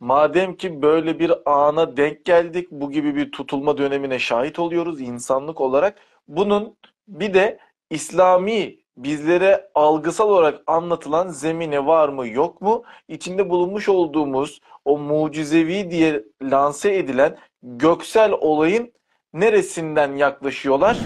Madem ki böyle bir ana denk geldik, bu gibi bir tutulma dönemine şahit oluyoruz insanlık olarak. Bunun bir de İslami bizlere algısal olarak anlatılan zemine var mı yok mu? İçinde bulunmuş olduğumuz o mucizevi diye lanse edilen göksel olayın neresinden yaklaşıyorlar?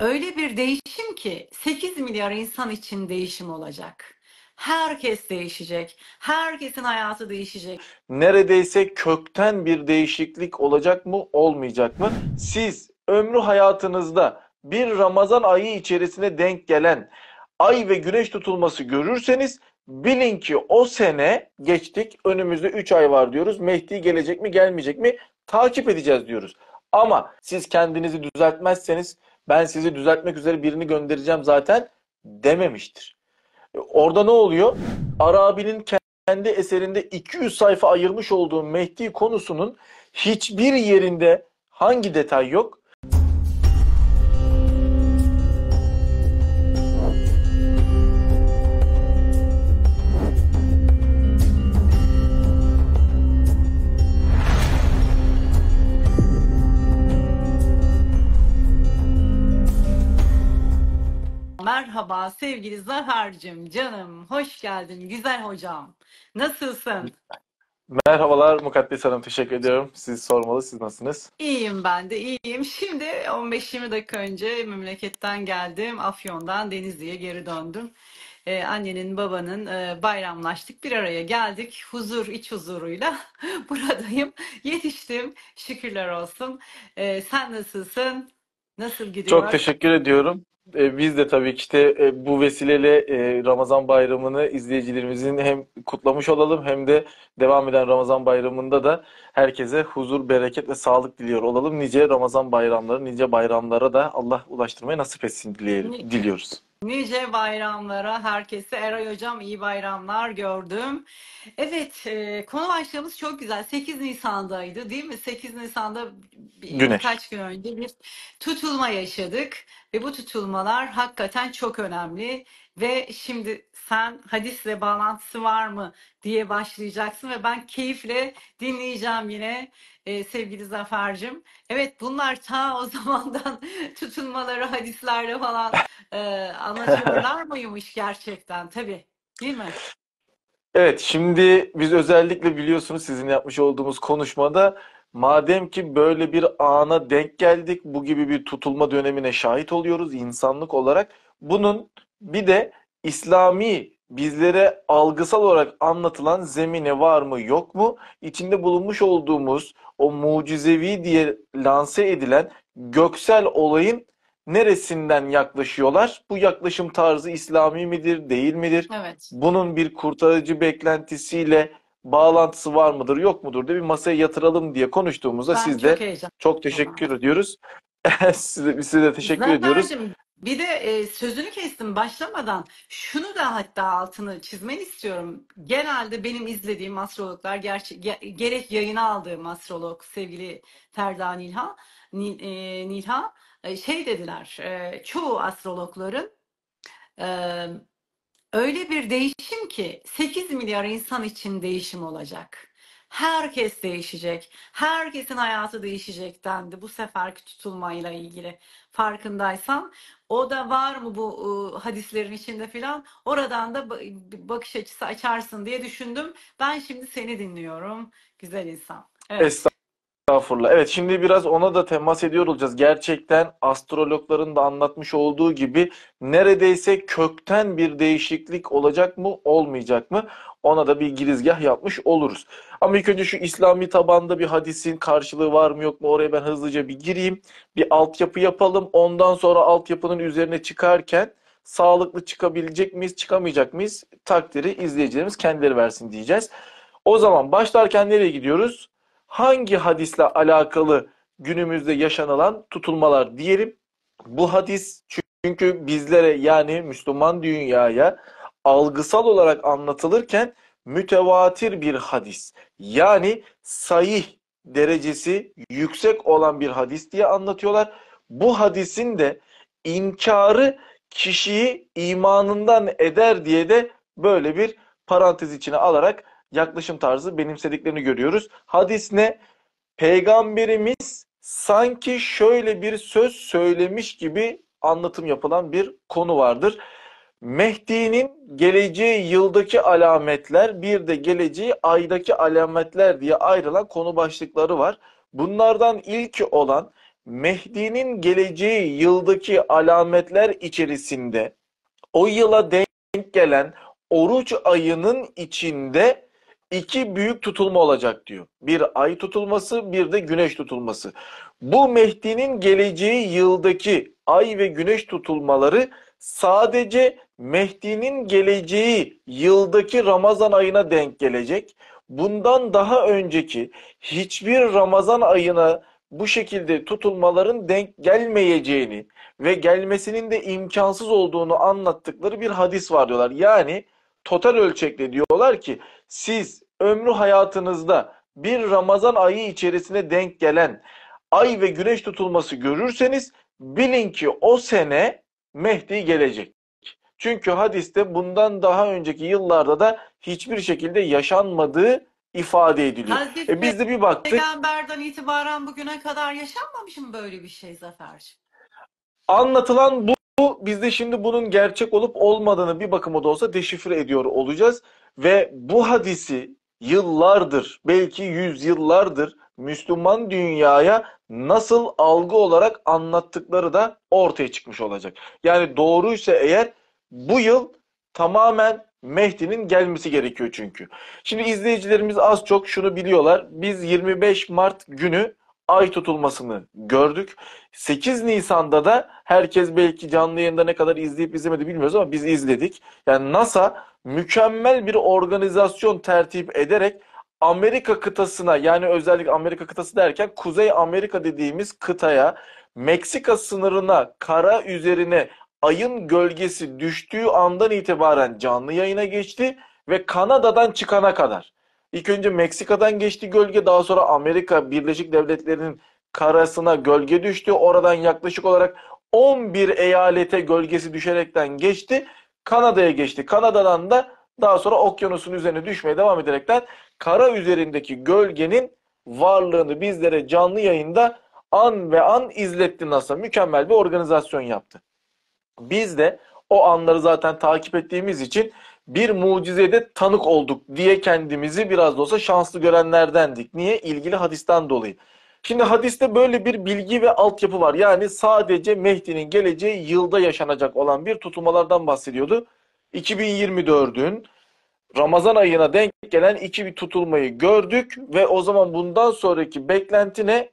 Öyle bir değişim ki 8 milyar insan için değişim olacak herkes değişecek. Herkesin hayatı değişecek. Neredeyse kökten bir değişiklik olacak mı, olmayacak mı? Siz ömrü hayatınızda bir Ramazan ayı içerisine denk gelen ay ve güneş tutulması görürseniz bilin ki o sene geçtik önümüzde 3 ay var diyoruz. Mehdi gelecek mi gelmeyecek mi takip edeceğiz diyoruz. Ama siz kendinizi düzeltmezseniz ben sizi düzeltmek üzere birini göndereceğim zaten dememiştir. Orada ne oluyor? Arabi'nin kendi eserinde 200 sayfa ayırmış olduğu Mehdi konusunun hiçbir yerinde hangi detay yok? merhaba sevgili Zahar'cığım canım. Hoş geldin güzel hocam. Nasılsın? Merhabalar Mukaddes Hanım teşekkür ediyorum. Siz sormalı siz nasılsınız? İyiyim ben de iyiyim. Şimdi 15-20 dakika önce memleketten geldim. Afyon'dan Denizli'ye geri döndüm. Ee, annenin babanın e, bayramlaştık bir araya geldik huzur iç huzuruyla buradayım yetiştim şükürler olsun ee, sen nasılsın nasıl gidiyor? Çok teşekkür ediyorum. E, biz de tabii ki de e, bu vesileyle e, Ramazan Bayramı'nı izleyicilerimizin hem kutlamış olalım hem de devam eden Ramazan Bayramı'nda da herkese huzur, bereket ve sağlık diliyor olalım. Nice Ramazan bayramları, nice bayramlara da Allah ulaştırmayı nasip etsin diliyoruz. Nice bayramlara herkese. Eray Hocam iyi bayramlar gördüm. Evet e, konu başlığımız çok güzel. 8 Nisan'daydı değil mi? 8 Nisan'da bir, birkaç gün önce bir tutulma yaşadık. Ve bu tutulmalar hakikaten çok önemli. Ve şimdi sen hadisle bağlantısı var mı diye başlayacaksın ve ben keyifle dinleyeceğim yine e, sevgili Zafer'cim. Evet bunlar ta o zamandan tutunmaları hadislerle falan e, anlatıyorlar mıymış gerçekten tabii değil mi? Evet şimdi biz özellikle biliyorsunuz sizin yapmış olduğumuz konuşmada Madem ki böyle bir ana denk geldik, bu gibi bir tutulma dönemine şahit oluyoruz insanlık olarak. Bunun bir de İslami bizlere algısal olarak anlatılan zemine var mı yok mu? İçinde bulunmuş olduğumuz o mucizevi diye lanse edilen göksel olayın neresinden yaklaşıyorlar? Bu yaklaşım tarzı İslami midir, değil midir? Evet. Bunun bir kurtarıcı beklentisiyle bağlantısı var mıdır, yok mudur diye bir masaya yatıralım diye konuştuğumuzda ben siz çok çok teşekkür ediyoruz. size, size de teşekkür Zaten ediyoruz. Bir de e, sözünü kestim başlamadan şunu da hatta altını çizmeni istiyorum. Genelde benim izlediğim astrologlar gerçi, ge, gerek yayına aldığım astrolog sevgili Ferda Nilha Nil, e, Nilha e, şey dediler. E, çoğu astrologların e, öyle bir değişim ki 8 milyar insan için değişim olacak. Herkes değişecek. Herkesin hayatı değişecek dendi bu seferki tutulmayla ilgili. Farkındaysan o da var mı bu ıı, hadislerin içinde filan. Oradan da bakış açısı açarsın diye düşündüm. Ben şimdi seni dinliyorum. Güzel insan. Evet. Estağfurullah. Evet şimdi biraz ona da temas ediyor olacağız. Gerçekten astrologların da anlatmış olduğu gibi neredeyse kökten bir değişiklik olacak mı olmayacak mı ona da bir girizgah yapmış oluruz. Ama ilk önce şu İslami tabanda bir hadisin karşılığı var mı yok mu oraya ben hızlıca bir gireyim. Bir altyapı yapalım ondan sonra altyapının üzerine çıkarken sağlıklı çıkabilecek miyiz çıkamayacak mıyız takdiri izleyicilerimiz kendileri versin diyeceğiz. O zaman başlarken nereye gidiyoruz? hangi hadisle alakalı günümüzde yaşanılan tutulmalar diyelim. Bu hadis çünkü bizlere yani Müslüman dünyaya algısal olarak anlatılırken mütevatir bir hadis. Yani sayih derecesi yüksek olan bir hadis diye anlatıyorlar. Bu hadisin de inkarı kişiyi imanından eder diye de böyle bir parantez içine alarak yaklaşım tarzı benimsediklerini görüyoruz. Hadis ne? Peygamberimiz sanki şöyle bir söz söylemiş gibi anlatım yapılan bir konu vardır. Mehdi'nin geleceği yıldaki alametler bir de geleceği aydaki alametler diye ayrılan konu başlıkları var. Bunlardan ilki olan Mehdi'nin geleceği yıldaki alametler içerisinde o yıla denk gelen oruç ayının içinde iki büyük tutulma olacak diyor. Bir ay tutulması, bir de güneş tutulması. Bu Mehdi'nin geleceği yıldaki ay ve güneş tutulmaları sadece Mehdi'nin geleceği yıldaki Ramazan ayına denk gelecek. Bundan daha önceki hiçbir Ramazan ayına bu şekilde tutulmaların denk gelmeyeceğini ve gelmesinin de imkansız olduğunu anlattıkları bir hadis var diyorlar. Yani total ölçekle diyorlar ki siz ömrü hayatınızda bir Ramazan ayı içerisine denk gelen ay ve güneş tutulması görürseniz bilin ki o sene Mehdi gelecek. Çünkü hadiste bundan daha önceki yıllarda da hiçbir şekilde yaşanmadığı ifade ediliyor. Hazreti e biz de bir baktık. Peygamberden itibaren bugüne kadar yaşanmamış mı böyle bir şey Zafer'ciğim? Anlatılan bu, bu biz de şimdi bunun gerçek olup olmadığını bir bakıma da olsa deşifre ediyor olacağız. Ve bu hadisi yıllardır, belki yüzyıllardır Müslüman dünyaya nasıl algı olarak anlattıkları da ortaya çıkmış olacak. Yani doğruysa eğer bu yıl tamamen Mehdi'nin gelmesi gerekiyor çünkü. Şimdi izleyicilerimiz az çok şunu biliyorlar. Biz 25 Mart günü ay tutulmasını gördük. 8 Nisan'da da herkes belki canlı yayında ne kadar izleyip izlemedi bilmiyoruz ama biz izledik. Yani NASA mükemmel bir organizasyon tertip ederek Amerika kıtasına yani özellikle Amerika kıtası derken Kuzey Amerika dediğimiz kıtaya Meksika sınırına kara üzerine ayın gölgesi düştüğü andan itibaren canlı yayına geçti ve Kanada'dan çıkana kadar. İlk önce Meksika'dan geçti gölge daha sonra Amerika Birleşik Devletleri'nin karasına gölge düştü. Oradan yaklaşık olarak 11 eyalete gölgesi düşerekten geçti Kanada'ya geçti. Kanada'dan da daha sonra okyanusun üzerine düşmeye devam ederekten kara üzerindeki gölgenin varlığını bizlere canlı yayında an ve an izletti NASA. Mükemmel bir organizasyon yaptı. Biz de o anları zaten takip ettiğimiz için bir mucizeye de tanık olduk diye kendimizi biraz da olsa şanslı görenlerdendik. Niye? İlgili hadisten dolayı. Şimdi hadiste böyle bir bilgi ve altyapı var. Yani sadece Mehdi'nin geleceği yılda yaşanacak olan bir tutulmalardan bahsediyordu. 2024'ün Ramazan ayına denk gelen iki bir tutulmayı gördük ve o zaman bundan sonraki beklenti ne?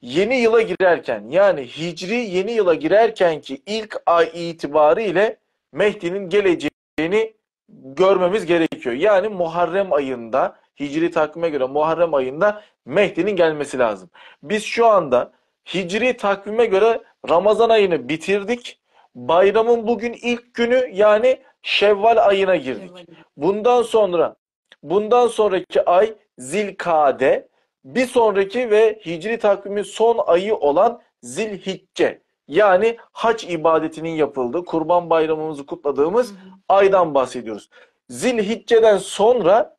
Yeni yıla girerken yani hicri yeni yıla girerken ki ilk ay itibariyle Mehdi'nin geleceğini görmemiz gerekiyor. Yani Muharrem ayında Hicri takvime göre Muharrem ayında Mehdi'nin gelmesi lazım. Biz şu anda Hicri takvime göre Ramazan ayını bitirdik. Bayramın bugün ilk günü yani Şevval ayına girdik. Bundan sonra bundan sonraki ay Zilkade, bir sonraki ve Hicri takvimin son ayı olan Zilhicce. Yani haç ibadetinin yapıldığı, kurban bayramımızı kutladığımız hı hı. aydan bahsediyoruz. Zilhicce'den sonra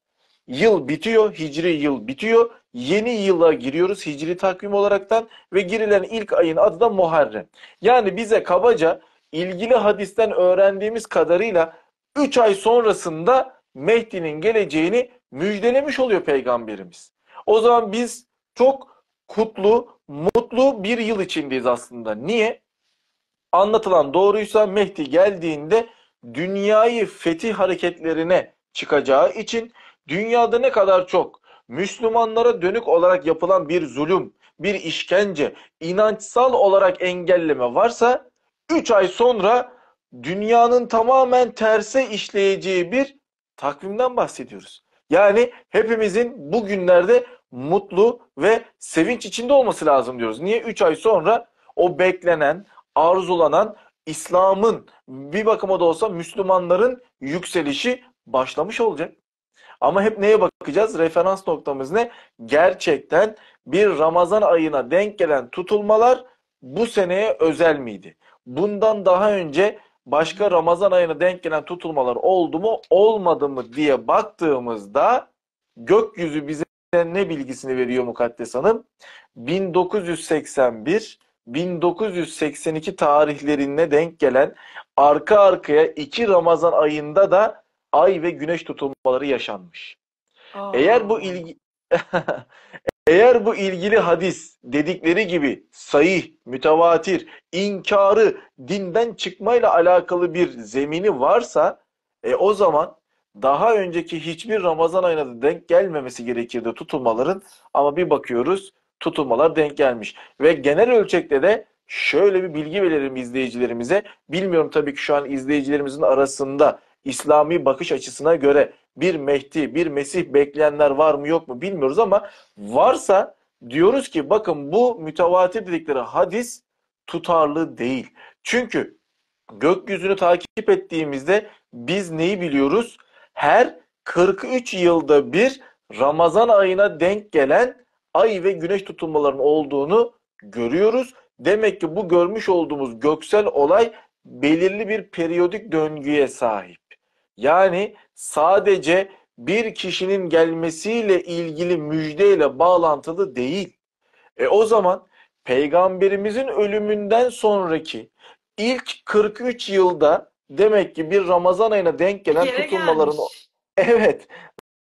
Yıl bitiyor, hicri yıl bitiyor. Yeni yıla giriyoruz hicri takvim olaraktan ve girilen ilk ayın adı da Muharrem. Yani bize kabaca ilgili hadisten öğrendiğimiz kadarıyla 3 ay sonrasında Mehdi'nin geleceğini müjdelemiş oluyor peygamberimiz. O zaman biz çok kutlu, mutlu bir yıl içindeyiz aslında. Niye? Anlatılan doğruysa Mehdi geldiğinde dünyayı fetih hareketlerine çıkacağı için Dünyada ne kadar çok Müslümanlara dönük olarak yapılan bir zulüm, bir işkence, inançsal olarak engelleme varsa 3 ay sonra dünyanın tamamen terse işleyeceği bir takvimden bahsediyoruz. Yani hepimizin bugünlerde mutlu ve sevinç içinde olması lazım diyoruz. Niye 3 ay sonra o beklenen, arzulanan İslam'ın bir bakıma da olsa Müslümanların yükselişi başlamış olacak. Ama hep neye bakacağız? Referans noktamız ne? Gerçekten bir Ramazan ayına denk gelen tutulmalar bu seneye özel miydi? Bundan daha önce başka Ramazan ayına denk gelen tutulmalar oldu mu olmadı mı diye baktığımızda gökyüzü bize ne bilgisini veriyor Mukaddes Hanım? 1981 1982 tarihlerine denk gelen arka arkaya iki Ramazan ayında da ay ve güneş tutulmaları yaşanmış. Aa. Eğer bu ilgi Eğer bu ilgili hadis dedikleri gibi sayih, mütevatir, inkarı dinden çıkmayla alakalı bir zemini varsa e, o zaman daha önceki hiçbir Ramazan ayına da denk gelmemesi gerekirdi tutulmaların ama bir bakıyoruz tutulmalar denk gelmiş. Ve genel ölçekte de şöyle bir bilgi verelim izleyicilerimize. Bilmiyorum tabii ki şu an izleyicilerimizin arasında İslami bakış açısına göre bir Mehdi, bir Mesih bekleyenler var mı yok mu bilmiyoruz ama varsa diyoruz ki bakın bu mütevatir dedikleri hadis tutarlı değil. Çünkü gökyüzünü takip ettiğimizde biz neyi biliyoruz? Her 43 yılda bir Ramazan ayına denk gelen ay ve güneş tutulmalarının olduğunu görüyoruz. Demek ki bu görmüş olduğumuz göksel olay belirli bir periyodik döngüye sahip. Yani sadece bir kişinin gelmesiyle ilgili müjdeyle bağlantılı değil. E o zaman peygamberimizin ölümünden sonraki ilk 43 yılda demek ki bir Ramazan ayına denk gelen Yere tutulmaların evet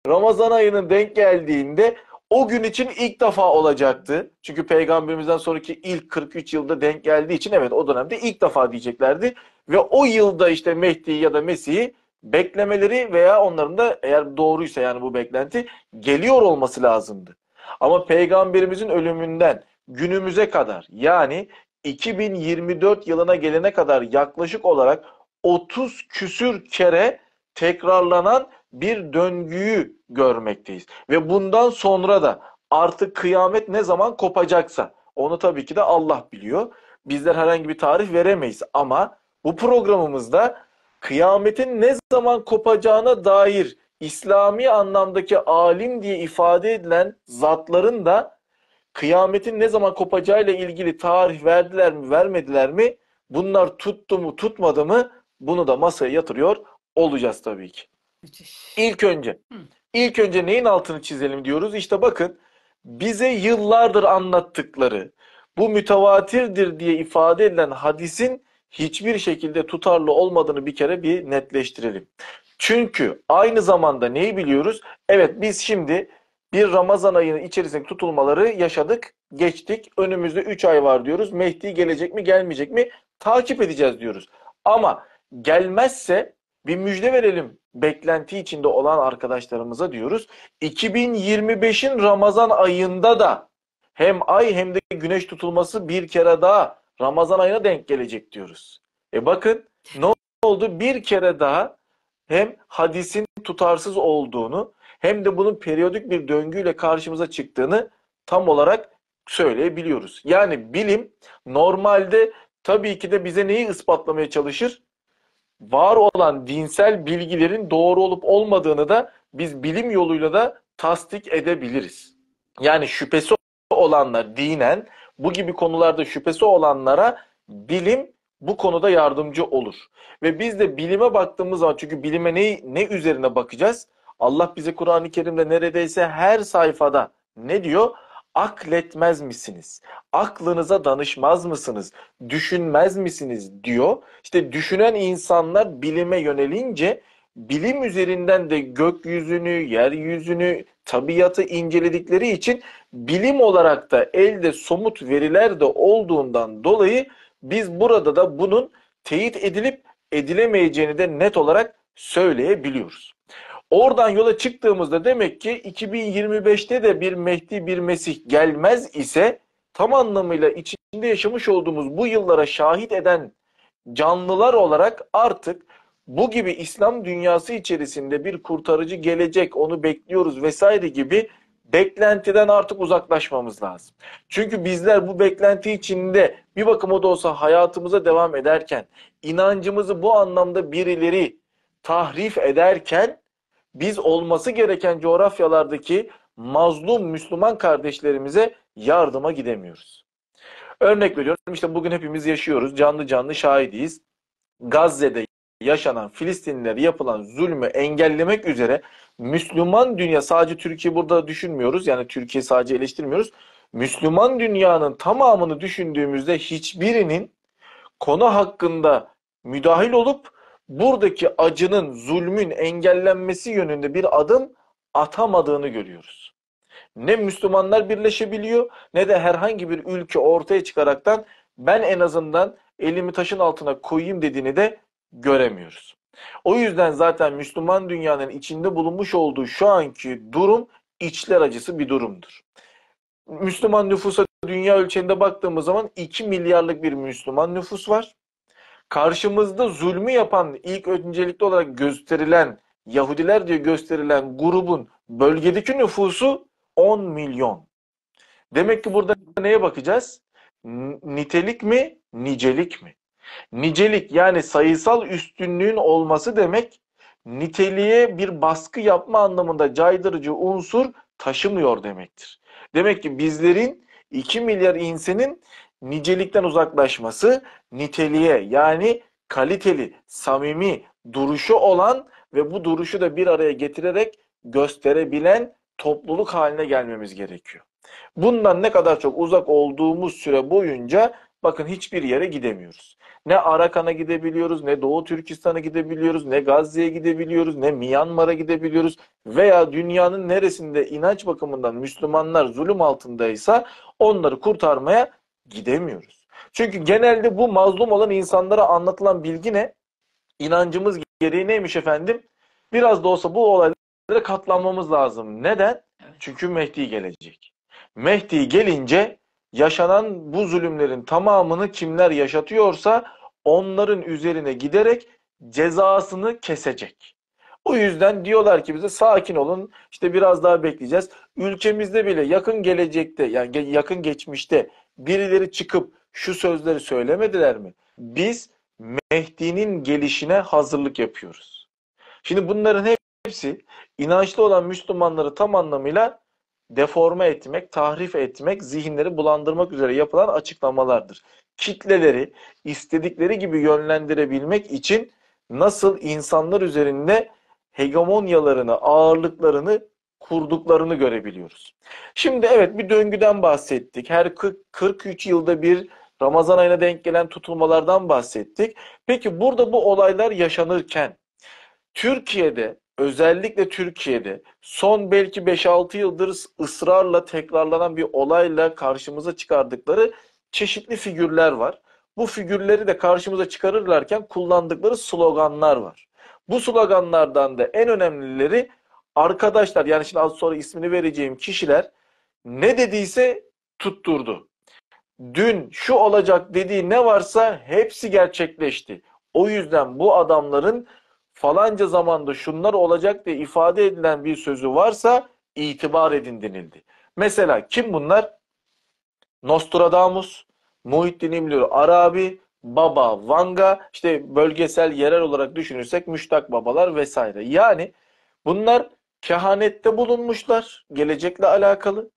Ramazan ayının denk geldiğinde o gün için ilk defa olacaktı. Çünkü peygamberimizden sonraki ilk 43 yılda denk geldiği için evet o dönemde ilk defa diyeceklerdi ve o yılda işte Mehdi ya da Mesih'i beklemeleri veya onların da eğer doğruysa yani bu beklenti geliyor olması lazımdı. Ama peygamberimizin ölümünden günümüze kadar yani 2024 yılına gelene kadar yaklaşık olarak 30 küsür kere tekrarlanan bir döngüyü görmekteyiz. Ve bundan sonra da artık kıyamet ne zaman kopacaksa onu tabii ki de Allah biliyor. Bizler herhangi bir tarih veremeyiz ama bu programımızda kıyametin ne zaman kopacağına dair İslami anlamdaki alim diye ifade edilen zatların da kıyametin ne zaman kopacağıyla ilgili tarih verdiler mi vermediler mi? Bunlar tuttu mu tutmadı mı? Bunu da masaya yatırıyor olacağız tabii ki. Müthiş. İlk önce. ilk önce neyin altını çizelim diyoruz? işte bakın bize yıllardır anlattıkları bu mütevatirdir diye ifade edilen hadisin hiçbir şekilde tutarlı olmadığını bir kere bir netleştirelim. Çünkü aynı zamanda neyi biliyoruz? Evet biz şimdi bir Ramazan ayının içerisindeki tutulmaları yaşadık, geçtik. Önümüzde 3 ay var diyoruz. Mehdi gelecek mi, gelmeyecek mi? Takip edeceğiz diyoruz. Ama gelmezse bir müjde verelim beklenti içinde olan arkadaşlarımıza diyoruz. 2025'in Ramazan ayında da hem ay hem de güneş tutulması bir kere daha Ramazan ayına denk gelecek diyoruz. E bakın ne oldu? Bir kere daha hem hadisin tutarsız olduğunu hem de bunun periyodik bir döngüyle karşımıza çıktığını tam olarak söyleyebiliyoruz. Yani bilim normalde tabii ki de bize neyi ispatlamaya çalışır? Var olan dinsel bilgilerin doğru olup olmadığını da biz bilim yoluyla da tasdik edebiliriz. Yani şüphesi olanlar dinen bu gibi konularda şüphesi olanlara bilim bu konuda yardımcı olur. Ve biz de bilime baktığımız zaman çünkü bilime ne, ne üzerine bakacağız? Allah bize Kur'an-ı Kerim'de neredeyse her sayfada ne diyor? Akletmez misiniz? Aklınıza danışmaz mısınız? Düşünmez misiniz? diyor. İşte düşünen insanlar bilime yönelince bilim üzerinden de gökyüzünü, yeryüzünü, tabiatı inceledikleri için bilim olarak da elde somut veriler de olduğundan dolayı biz burada da bunun teyit edilip edilemeyeceğini de net olarak söyleyebiliyoruz. Oradan yola çıktığımızda demek ki 2025'te de bir Mehdi bir Mesih gelmez ise tam anlamıyla içinde yaşamış olduğumuz bu yıllara şahit eden canlılar olarak artık bu gibi İslam dünyası içerisinde bir kurtarıcı gelecek, onu bekliyoruz vesaire gibi beklentiden artık uzaklaşmamız lazım. Çünkü bizler bu beklenti içinde bir bakıma da olsa hayatımıza devam ederken, inancımızı bu anlamda birileri tahrif ederken biz olması gereken coğrafyalardaki mazlum Müslüman kardeşlerimize yardıma gidemiyoruz. Örnek veriyorum işte bugün hepimiz yaşıyoruz, canlı canlı şahidiyiz. Gazze'de yaşanan Filistinlilere yapılan zulmü engellemek üzere Müslüman dünya sadece Türkiye burada düşünmüyoruz. Yani Türkiye sadece eleştirmiyoruz. Müslüman dünyanın tamamını düşündüğümüzde hiçbirinin konu hakkında müdahil olup buradaki acının, zulmün engellenmesi yönünde bir adım atamadığını görüyoruz. Ne Müslümanlar birleşebiliyor ne de herhangi bir ülke ortaya çıkaraktan ben en azından elimi taşın altına koyayım dediğini de göremiyoruz. O yüzden zaten Müslüman dünyanın içinde bulunmuş olduğu şu anki durum içler acısı bir durumdur. Müslüman nüfusa dünya ölçeğinde baktığımız zaman 2 milyarlık bir Müslüman nüfus var. Karşımızda zulmü yapan ilk öncelikli olarak gösterilen Yahudiler diye gösterilen grubun bölgedeki nüfusu 10 milyon. Demek ki burada neye bakacağız? Nitelik mi, nicelik mi? Nicelik yani sayısal üstünlüğün olması demek niteliğe bir baskı yapma anlamında caydırıcı unsur taşımıyor demektir. Demek ki bizlerin 2 milyar insanın nicelikten uzaklaşması niteliğe yani kaliteli, samimi duruşu olan ve bu duruşu da bir araya getirerek gösterebilen topluluk haline gelmemiz gerekiyor. Bundan ne kadar çok uzak olduğumuz süre boyunca bakın hiçbir yere gidemiyoruz. Ne Arakan'a gidebiliyoruz, ne Doğu Türkistan'a gidebiliyoruz, ne Gazze'ye gidebiliyoruz, ne Myanmar'a gidebiliyoruz veya dünyanın neresinde inanç bakımından Müslümanlar zulüm altındaysa onları kurtarmaya gidemiyoruz. Çünkü genelde bu mazlum olan insanlara anlatılan bilgi ne? İnancımız gereği neymiş efendim? Biraz da olsa bu olaylara katlanmamız lazım. Neden? Çünkü Mehdi gelecek. Mehdi gelince yaşanan bu zulümlerin tamamını kimler yaşatıyorsa onların üzerine giderek cezasını kesecek. O yüzden diyorlar ki bize sakin olun işte biraz daha bekleyeceğiz. Ülkemizde bile yakın gelecekte yani yakın geçmişte birileri çıkıp şu sözleri söylemediler mi? Biz Mehdi'nin gelişine hazırlık yapıyoruz. Şimdi bunların hepsi inançlı olan Müslümanları tam anlamıyla deforme etmek, tahrif etmek, zihinleri bulandırmak üzere yapılan açıklamalardır. Kitleleri istedikleri gibi yönlendirebilmek için nasıl insanlar üzerinde hegemonyalarını, ağırlıklarını kurduklarını görebiliyoruz. Şimdi evet bir döngüden bahsettik. Her 40, 43 yılda bir Ramazan ayına denk gelen tutulmalardan bahsettik. Peki burada bu olaylar yaşanırken Türkiye'de özellikle Türkiye'de son belki 5-6 yıldır ısrarla tekrarlanan bir olayla karşımıza çıkardıkları çeşitli figürler var. Bu figürleri de karşımıza çıkarırlarken kullandıkları sloganlar var. Bu sloganlardan da en önemlileri arkadaşlar yani şimdi az sonra ismini vereceğim kişiler ne dediyse tutturdu. Dün şu olacak dediği ne varsa hepsi gerçekleşti. O yüzden bu adamların falanca zamanda şunlar olacak diye ifade edilen bir sözü varsa itibar edin denildi. Mesela kim bunlar? Nostradamus, Muhittin İmlül Arabi, Baba Vanga, işte bölgesel yerel olarak düşünürsek müştak babalar vesaire. Yani bunlar kehanette bulunmuşlar gelecekle alakalı.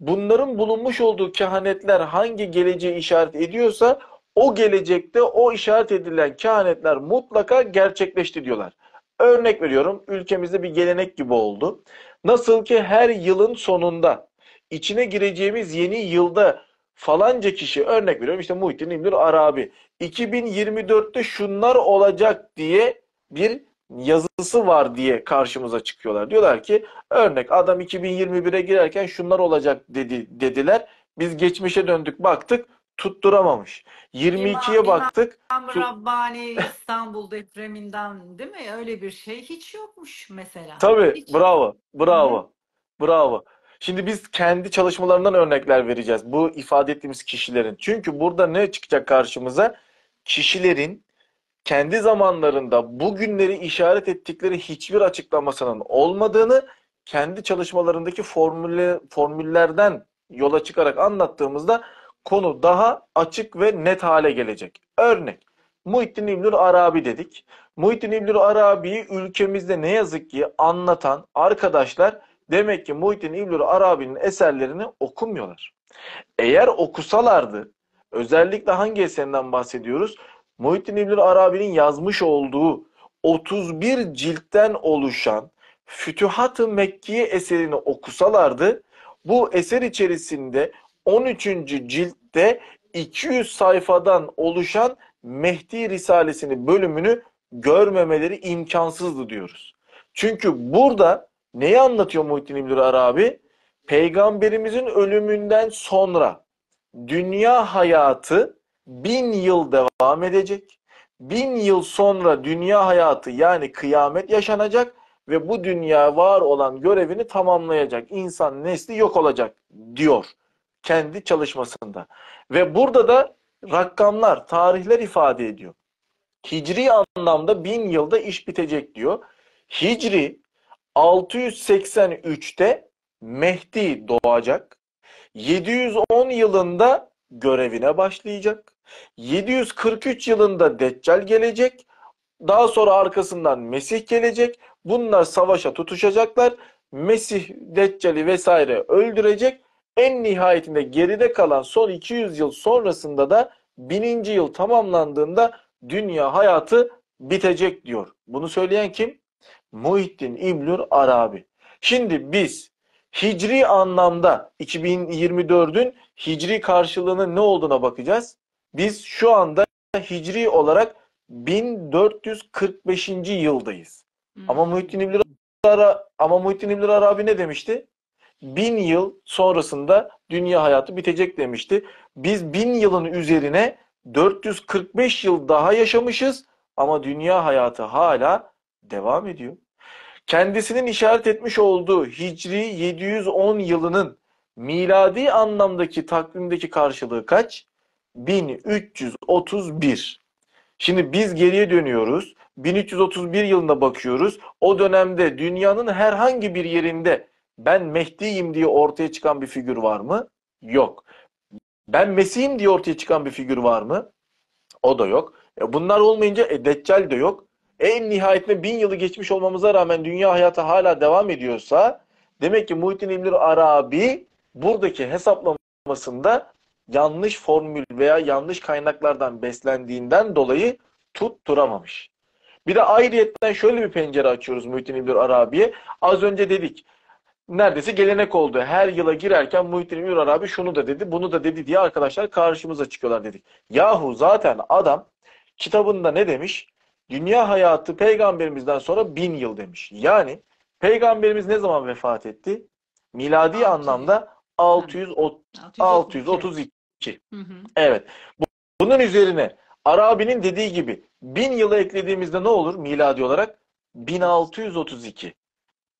Bunların bulunmuş olduğu kehanetler hangi geleceği işaret ediyorsa o gelecekte o işaret edilen kehanetler mutlaka gerçekleşti diyorlar. Örnek veriyorum ülkemizde bir gelenek gibi oldu. Nasıl ki her yılın sonunda içine gireceğimiz yeni yılda falanca kişi örnek veriyorum işte Muhittin İbnül Arabi 2024'te şunlar olacak diye bir yazısı var diye karşımıza çıkıyorlar. Diyorlar ki örnek adam 2021'e girerken şunlar olacak dedi dediler. Biz geçmişe döndük baktık tutturamamış. 22'ye baktık. İmam Rabbani İstanbul depreminden değil mi? Öyle bir şey hiç yokmuş mesela. Tabii hiç bravo, yok. bravo, Hı. bravo. Şimdi biz kendi çalışmalarından örnekler vereceğiz. Bu ifade ettiğimiz kişilerin. Çünkü burada ne çıkacak karşımıza? Kişilerin kendi zamanlarında bugünleri işaret ettikleri hiçbir açıklamasının olmadığını kendi çalışmalarındaki formülle, formüllerden yola çıkarak anlattığımızda konu daha açık ve net hale gelecek. Örnek, Muhittin İbnül Arabi dedik. Muhittin İbnül Arabi'yi ülkemizde ne yazık ki anlatan arkadaşlar demek ki Muhittin İbnül Arabi'nin eserlerini okumuyorlar. Eğer okusalardı, özellikle hangi eserinden bahsediyoruz? Muhittin İbnül Arabi'nin yazmış olduğu 31 ciltten oluşan Fütühat-ı Mekki eserini okusalardı, bu eser içerisinde 13. ciltte 200 sayfadan oluşan Mehdi Risalesini bölümünü görmemeleri imkansızdı diyoruz. Çünkü burada neyi anlatıyor Muhittin İbn Arabi? Peygamberimizin ölümünden sonra dünya hayatı bin yıl devam edecek. Bin yıl sonra dünya hayatı yani kıyamet yaşanacak ve bu dünya var olan görevini tamamlayacak. İnsan nesli yok olacak diyor kendi çalışmasında. Ve burada da rakamlar, tarihler ifade ediyor. Hicri anlamda bin yılda iş bitecek diyor. Hicri 683'te Mehdi doğacak. 710 yılında görevine başlayacak. 743 yılında Deccal gelecek. Daha sonra arkasından Mesih gelecek. Bunlar savaşa tutuşacaklar. Mesih Deccal'i vesaire öldürecek en nihayetinde geride kalan son 200 yıl sonrasında da bininci yıl tamamlandığında dünya hayatı bitecek diyor. Bunu söyleyen kim? Muhittin İbnül Arabi. Şimdi biz hicri anlamda 2024'ün hicri karşılığının ne olduğuna bakacağız. Biz şu anda hicri olarak 1445. yıldayız. Hmm. Ama Muhittin İbnül Arabi ama Muhittin İbnül Arabi ne demişti? bin yıl sonrasında dünya hayatı bitecek demişti. Biz bin yılın üzerine 445 yıl daha yaşamışız ama dünya hayatı hala devam ediyor. Kendisinin işaret etmiş olduğu Hicri 710 yılının miladi anlamdaki takvimdeki karşılığı kaç? 1331. Şimdi biz geriye dönüyoruz. 1331 yılına bakıyoruz. O dönemde dünyanın herhangi bir yerinde ben Mehdi'yim diye ortaya çıkan bir figür var mı? Yok. Ben Mesih'im diye ortaya çıkan bir figür var mı? O da yok. E bunlar olmayınca e, Deccal de yok. E, en nihayetinde bin yılı geçmiş olmamıza rağmen dünya hayatı hala devam ediyorsa demek ki Muhittin İbnül Arabi buradaki hesaplamasında yanlış formül veya yanlış kaynaklardan beslendiğinden dolayı tutturamamış. Bir de ayrıyetten şöyle bir pencere açıyoruz Muhittin İbnül Arabi'ye. Az önce dedik neredeyse gelenek oldu. Her yıla girerken Muhittin Ünür abi şunu da dedi, bunu da dedi diye arkadaşlar karşımıza çıkıyorlar dedik. Yahu zaten adam kitabında ne demiş? Dünya hayatı peygamberimizden sonra bin yıl demiş. Yani peygamberimiz ne zaman vefat etti? Miladi 600. anlamda 600, 632. Hı hı. Evet. Bunun üzerine Arabi'nin dediği gibi bin yıla eklediğimizde ne olur miladi olarak? 1632.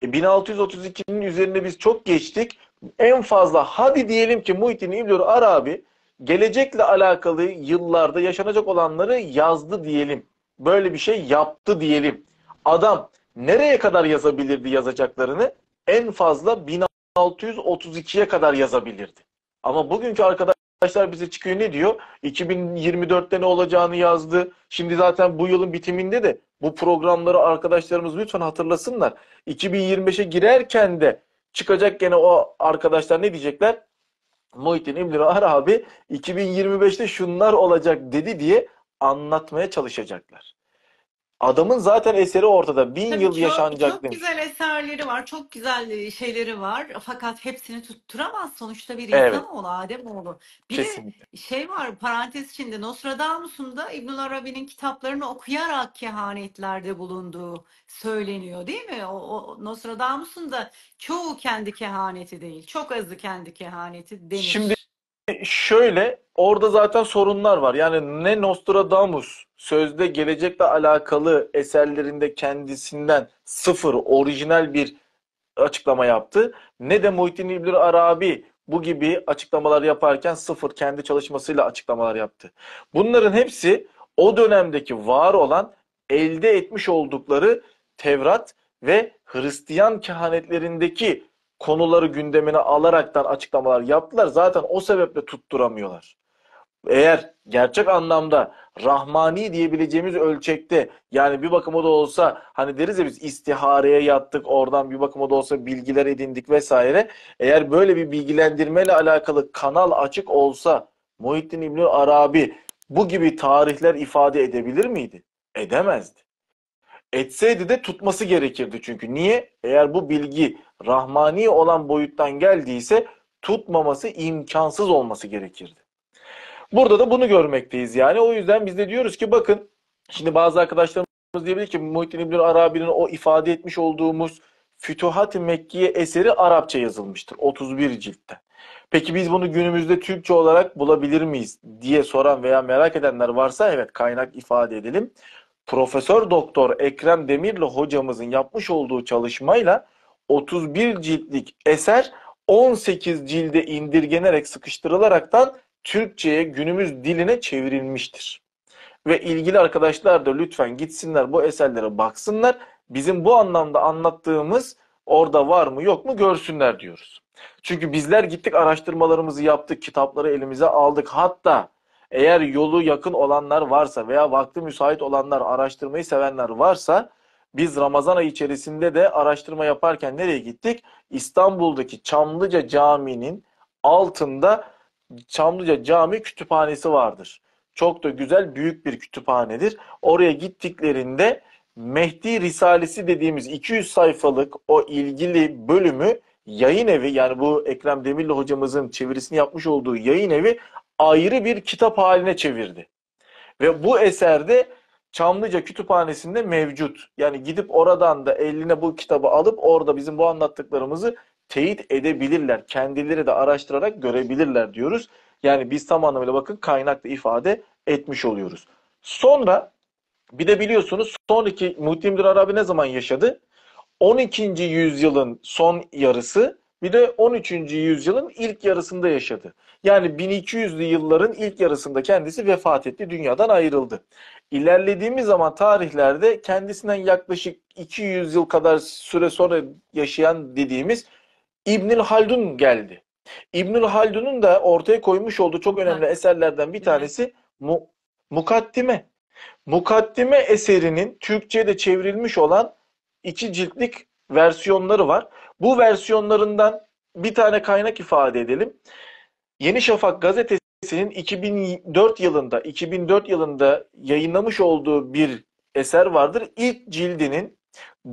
1632'nin e, üzerine biz çok geçtik. En fazla hadi diyelim ki Muhittin İbnül Arabi gelecekle alakalı yıllarda yaşanacak olanları yazdı diyelim. Böyle bir şey yaptı diyelim. Adam nereye kadar yazabilirdi yazacaklarını? En fazla 1632'ye kadar yazabilirdi. Ama bugünkü arkadaş Arkadaşlar bize çıkıyor ne diyor? 2024'te ne olacağını yazdı. Şimdi zaten bu yılın bitiminde de bu programları arkadaşlarımız lütfen hatırlasınlar. 2025'e girerken de çıkacak gene o arkadaşlar ne diyecekler? Muhittin İbn Ar abi 2025'te şunlar olacak dedi diye anlatmaya çalışacaklar. Adamın zaten eseri ortada. Bin Tabii yıl çok, yaşanacak çok demiş. güzel eserleri var. Çok güzel e, şeyleri var. Fakat hepsini tutturamaz. Sonuçta bir insan evet. insanoğlu, Ademoğlu. Bir Kesinlikle. şey var parantez içinde Nostradamus'un da İbn Arabi'nin kitaplarını okuyarak kehanetlerde bulunduğu söyleniyor değil mi? O, o Nostradamus'un da çoğu kendi kehaneti değil. Çok azı kendi kehaneti demiş. Şimdi Şöyle orada zaten sorunlar var. Yani ne Nostradamus sözde gelecekle alakalı eserlerinde kendisinden sıfır orijinal bir açıklama yaptı. Ne de Muhittin İbni Arabi bu gibi açıklamalar yaparken sıfır kendi çalışmasıyla açıklamalar yaptı. Bunların hepsi o dönemdeki var olan elde etmiş oldukları Tevrat ve Hristiyan kehanetlerindeki konuları gündemine alaraktan açıklamalar yaptılar. Zaten o sebeple tutturamıyorlar. Eğer gerçek anlamda rahmani diyebileceğimiz ölçekte yani bir bakıma da olsa hani deriz ya biz istihareye yattık oradan bir bakıma da olsa bilgiler edindik vesaire. Eğer böyle bir bilgilendirmeyle alakalı kanal açık olsa Muhittin İbnül Arabi bu gibi tarihler ifade edebilir miydi? Edemezdi. Etseydi de tutması gerekirdi çünkü. Niye? Eğer bu bilgi rahmani olan boyuttan geldiyse tutmaması imkansız olması gerekirdi. Burada da bunu görmekteyiz yani. O yüzden biz de diyoruz ki bakın şimdi bazı arkadaşlarımız diyebilir ki Muhittin İbn Arabi'nin o ifade etmiş olduğumuz Fütuhat-ı Mekkiye eseri Arapça yazılmıştır. 31 ciltte. Peki biz bunu günümüzde Türkçe olarak bulabilir miyiz diye soran veya merak edenler varsa evet kaynak ifade edelim. Profesör Doktor Ekrem Demirli hocamızın yapmış olduğu çalışmayla 31 ciltlik eser 18 cilde indirgenerek sıkıştırılaraktan Türkçe'ye günümüz diline çevrilmiştir. Ve ilgili arkadaşlar da lütfen gitsinler bu eserlere baksınlar. Bizim bu anlamda anlattığımız orada var mı yok mu görsünler diyoruz. Çünkü bizler gittik araştırmalarımızı yaptık, kitapları elimize aldık. Hatta eğer yolu yakın olanlar varsa veya vakti müsait olanlar, araştırmayı sevenler varsa biz Ramazan ayı içerisinde de araştırma yaparken nereye gittik? İstanbul'daki Çamlıca Camii'nin altında Çamlıca Cami kütüphanesi vardır. Çok da güzel büyük bir kütüphanedir. Oraya gittiklerinde Mehdi Risalesi dediğimiz 200 sayfalık o ilgili bölümü yayın evi yani bu Ekrem Demirli hocamızın çevirisini yapmış olduğu yayın evi ayrı bir kitap haline çevirdi. Ve bu eserde Çamlıca Kütüphanesi'nde mevcut. Yani gidip oradan da eline bu kitabı alıp orada bizim bu anlattıklarımızı teyit edebilirler. Kendileri de araştırarak görebilirler diyoruz. Yani biz tam anlamıyla bakın kaynakla ifade etmiş oluyoruz. Sonra bir de biliyorsunuz son iki Muhittin Arabi ne zaman yaşadı? 12. yüzyılın son yarısı bir de 13. yüzyılın ilk yarısında yaşadı. Yani 1200'lü yılların ilk yarısında kendisi vefat etti, dünyadan ayrıldı. İlerlediğimiz zaman tarihlerde kendisinden yaklaşık 200 yıl kadar süre sonra yaşayan dediğimiz İbnül Haldun geldi. İbnül Haldun'un da ortaya koymuş olduğu çok önemli eserlerden bir tanesi Mu Mukaddime. Mukaddime eserinin Türkçe'de çevrilmiş olan iki ciltlik versiyonları var. Bu versiyonlarından bir tane kaynak ifade edelim. Yeni Şafak gazetesinin 2004 yılında 2004 yılında yayınlamış olduğu bir eser vardır. İlk cildinin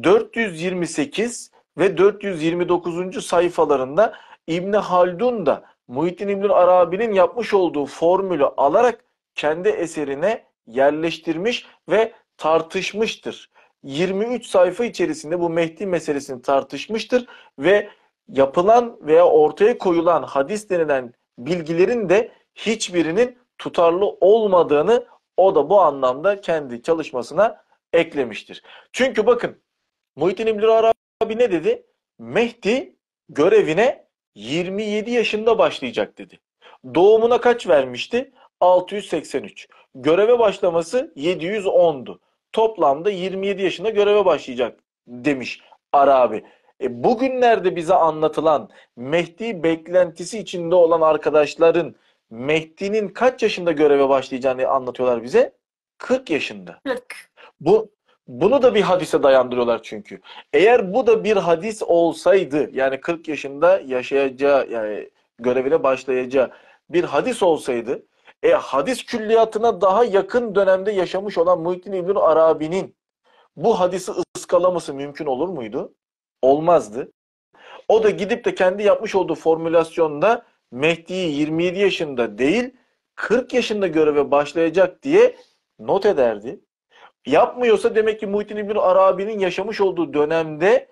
428 ve 429. sayfalarında İbn Haldun da Muhittin İbn Arabi'nin yapmış olduğu formülü alarak kendi eserine yerleştirmiş ve tartışmıştır. 23 sayfa içerisinde bu Mehdi meselesini tartışmıştır ve yapılan veya ortaya koyulan hadis denilen bilgilerin de hiçbirinin tutarlı olmadığını o da bu anlamda kendi çalışmasına eklemiştir. Çünkü bakın Muhittin İbn Arabi ne dedi? Mehdi görevine 27 yaşında başlayacak dedi. Doğumuna kaç vermişti? 683. Göreve başlaması 710'du toplamda 27 yaşında göreve başlayacak demiş Arabi. E, bugünlerde bize anlatılan Mehdi beklentisi içinde olan arkadaşların Mehdi'nin kaç yaşında göreve başlayacağını anlatıyorlar bize? 40 yaşında. 40. Bu bunu da bir hadise dayandırıyorlar çünkü. Eğer bu da bir hadis olsaydı yani 40 yaşında yaşayacağı yani görevine başlayacağı bir hadis olsaydı e, hadis külliyatına daha yakın dönemde yaşamış olan Muhittin İbn Arabi'nin bu hadisi ıskalaması mümkün olur muydu? Olmazdı. O da gidip de kendi yapmış olduğu formülasyonda Mehdi'yi 27 yaşında değil 40 yaşında göreve başlayacak diye not ederdi. Yapmıyorsa demek ki Muhittin İbn Arabi'nin yaşamış olduğu dönemde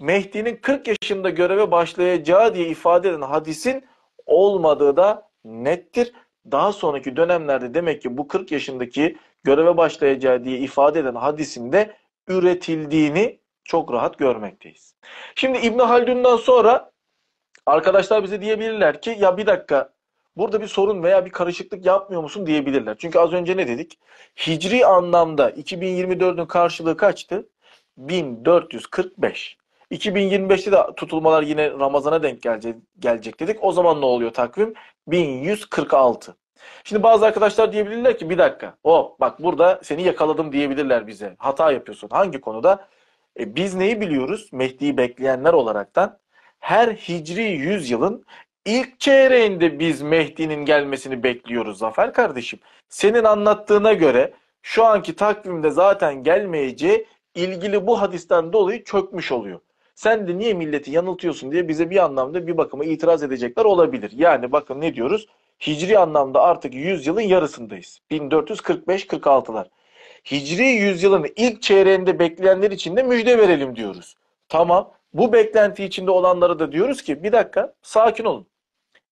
Mehdi'nin 40 yaşında göreve başlayacağı diye ifade eden hadisin olmadığı da nettir daha sonraki dönemlerde demek ki bu 40 yaşındaki göreve başlayacağı diye ifade eden hadisinde üretildiğini çok rahat görmekteyiz. Şimdi İbn Haldun'dan sonra arkadaşlar bize diyebilirler ki ya bir dakika burada bir sorun veya bir karışıklık yapmıyor musun diyebilirler. Çünkü az önce ne dedik? Hicri anlamda 2024'ün karşılığı kaçtı? 1445. 2025'te de tutulmalar yine Ramazan'a denk gelecek, gelecek dedik. O zaman ne oluyor takvim? 1146. Şimdi bazı arkadaşlar diyebilirler ki bir dakika. O bak burada seni yakaladım diyebilirler bize. Hata yapıyorsun. Hangi konuda? E, biz neyi biliyoruz? Mehdi'yi bekleyenler olaraktan her hicri yüzyılın ilk çeyreğinde biz Mehdi'nin gelmesini bekliyoruz Zafer kardeşim. Senin anlattığına göre şu anki takvimde zaten gelmeyeceği ilgili bu hadisten dolayı çökmüş oluyor. Sen de niye milleti yanıltıyorsun diye bize bir anlamda bir bakıma itiraz edecekler olabilir. Yani bakın ne diyoruz? Hicri anlamda artık yılın yarısındayız. 1445-46'lar. Hicri yüzyılın ilk çeyreğinde bekleyenler için de müjde verelim diyoruz. Tamam. Bu beklenti içinde olanlara da diyoruz ki bir dakika sakin olun.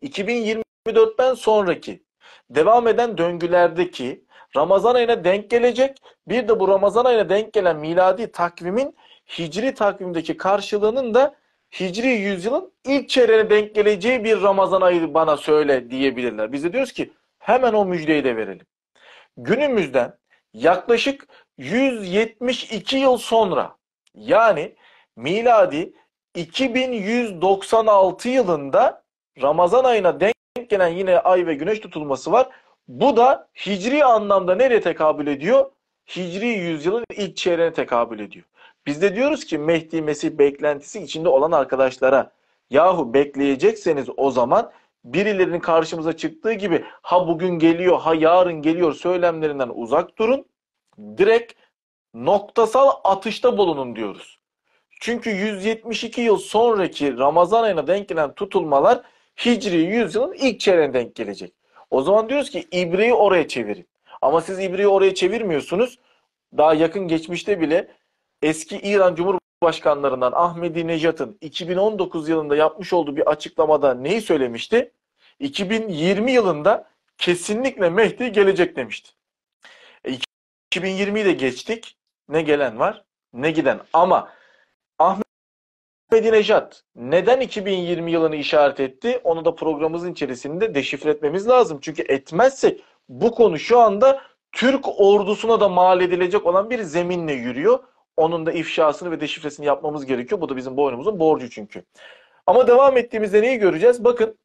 2024'ten sonraki devam eden döngülerdeki Ramazan ayına denk gelecek. Bir de bu Ramazan ayına denk gelen miladi takvimin hicri takvimdeki karşılığının da hicri yüzyılın ilk çeyreğine denk geleceği bir Ramazan ayı bana söyle diyebilirler. Biz de diyoruz ki hemen o müjdeyi de verelim. Günümüzden yaklaşık 172 yıl sonra yani miladi 2196 yılında Ramazan ayına denk gelen yine ay ve güneş tutulması var. Bu da hicri anlamda nereye tekabül ediyor? Hicri yüzyılın ilk çeyreğine tekabül ediyor. Biz de diyoruz ki Mehdi Mesih beklentisi içinde olan arkadaşlara yahu bekleyecekseniz o zaman birilerinin karşımıza çıktığı gibi ha bugün geliyor ha yarın geliyor söylemlerinden uzak durun. Direkt noktasal atışta bulunun diyoruz. Çünkü 172 yıl sonraki Ramazan ayına denk gelen tutulmalar Hicri yüzyılın ilk çeyreğine denk gelecek. O zaman diyoruz ki ibreyi oraya çevirin. Ama siz ibreyi oraya çevirmiyorsunuz. Daha yakın geçmişte bile eski İran Cumhurbaşkanlarından Ahmedi Nejat'ın 2019 yılında yapmış olduğu bir açıklamada neyi söylemişti? 2020 yılında kesinlikle Mehdi gelecek demişti. 2020'yi e, de geçtik. Ne gelen var ne giden. Ama Ahmedinejad neden 2020 yılını işaret etti? Onu da programımızın içerisinde deşifre etmemiz lazım. Çünkü etmezsek bu konu şu anda Türk ordusuna da mal edilecek olan bir zeminle yürüyor. Onun da ifşasını ve deşifresini yapmamız gerekiyor. Bu da bizim boynumuzun borcu çünkü. Ama devam ettiğimizde neyi göreceğiz? Bakın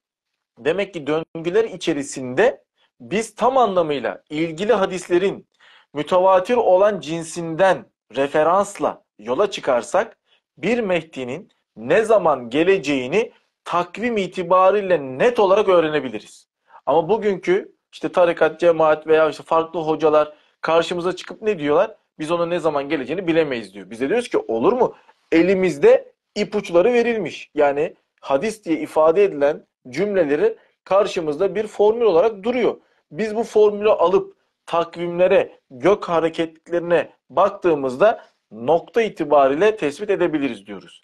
demek ki döngüler içerisinde biz tam anlamıyla ilgili hadislerin mütevatir olan cinsinden referansla yola çıkarsak bir Mehdi'nin ne zaman geleceğini takvim itibariyle net olarak öğrenebiliriz. Ama bugünkü işte tarikat, cemaat veya işte farklı hocalar karşımıza çıkıp ne diyorlar? Biz ona ne zaman geleceğini bilemeyiz diyor. Biz de diyoruz ki olur mu? Elimizde ipuçları verilmiş. Yani hadis diye ifade edilen cümleleri karşımızda bir formül olarak duruyor. Biz bu formülü alıp takvimlere, gök hareketlerine baktığımızda nokta itibariyle tespit edebiliriz diyoruz.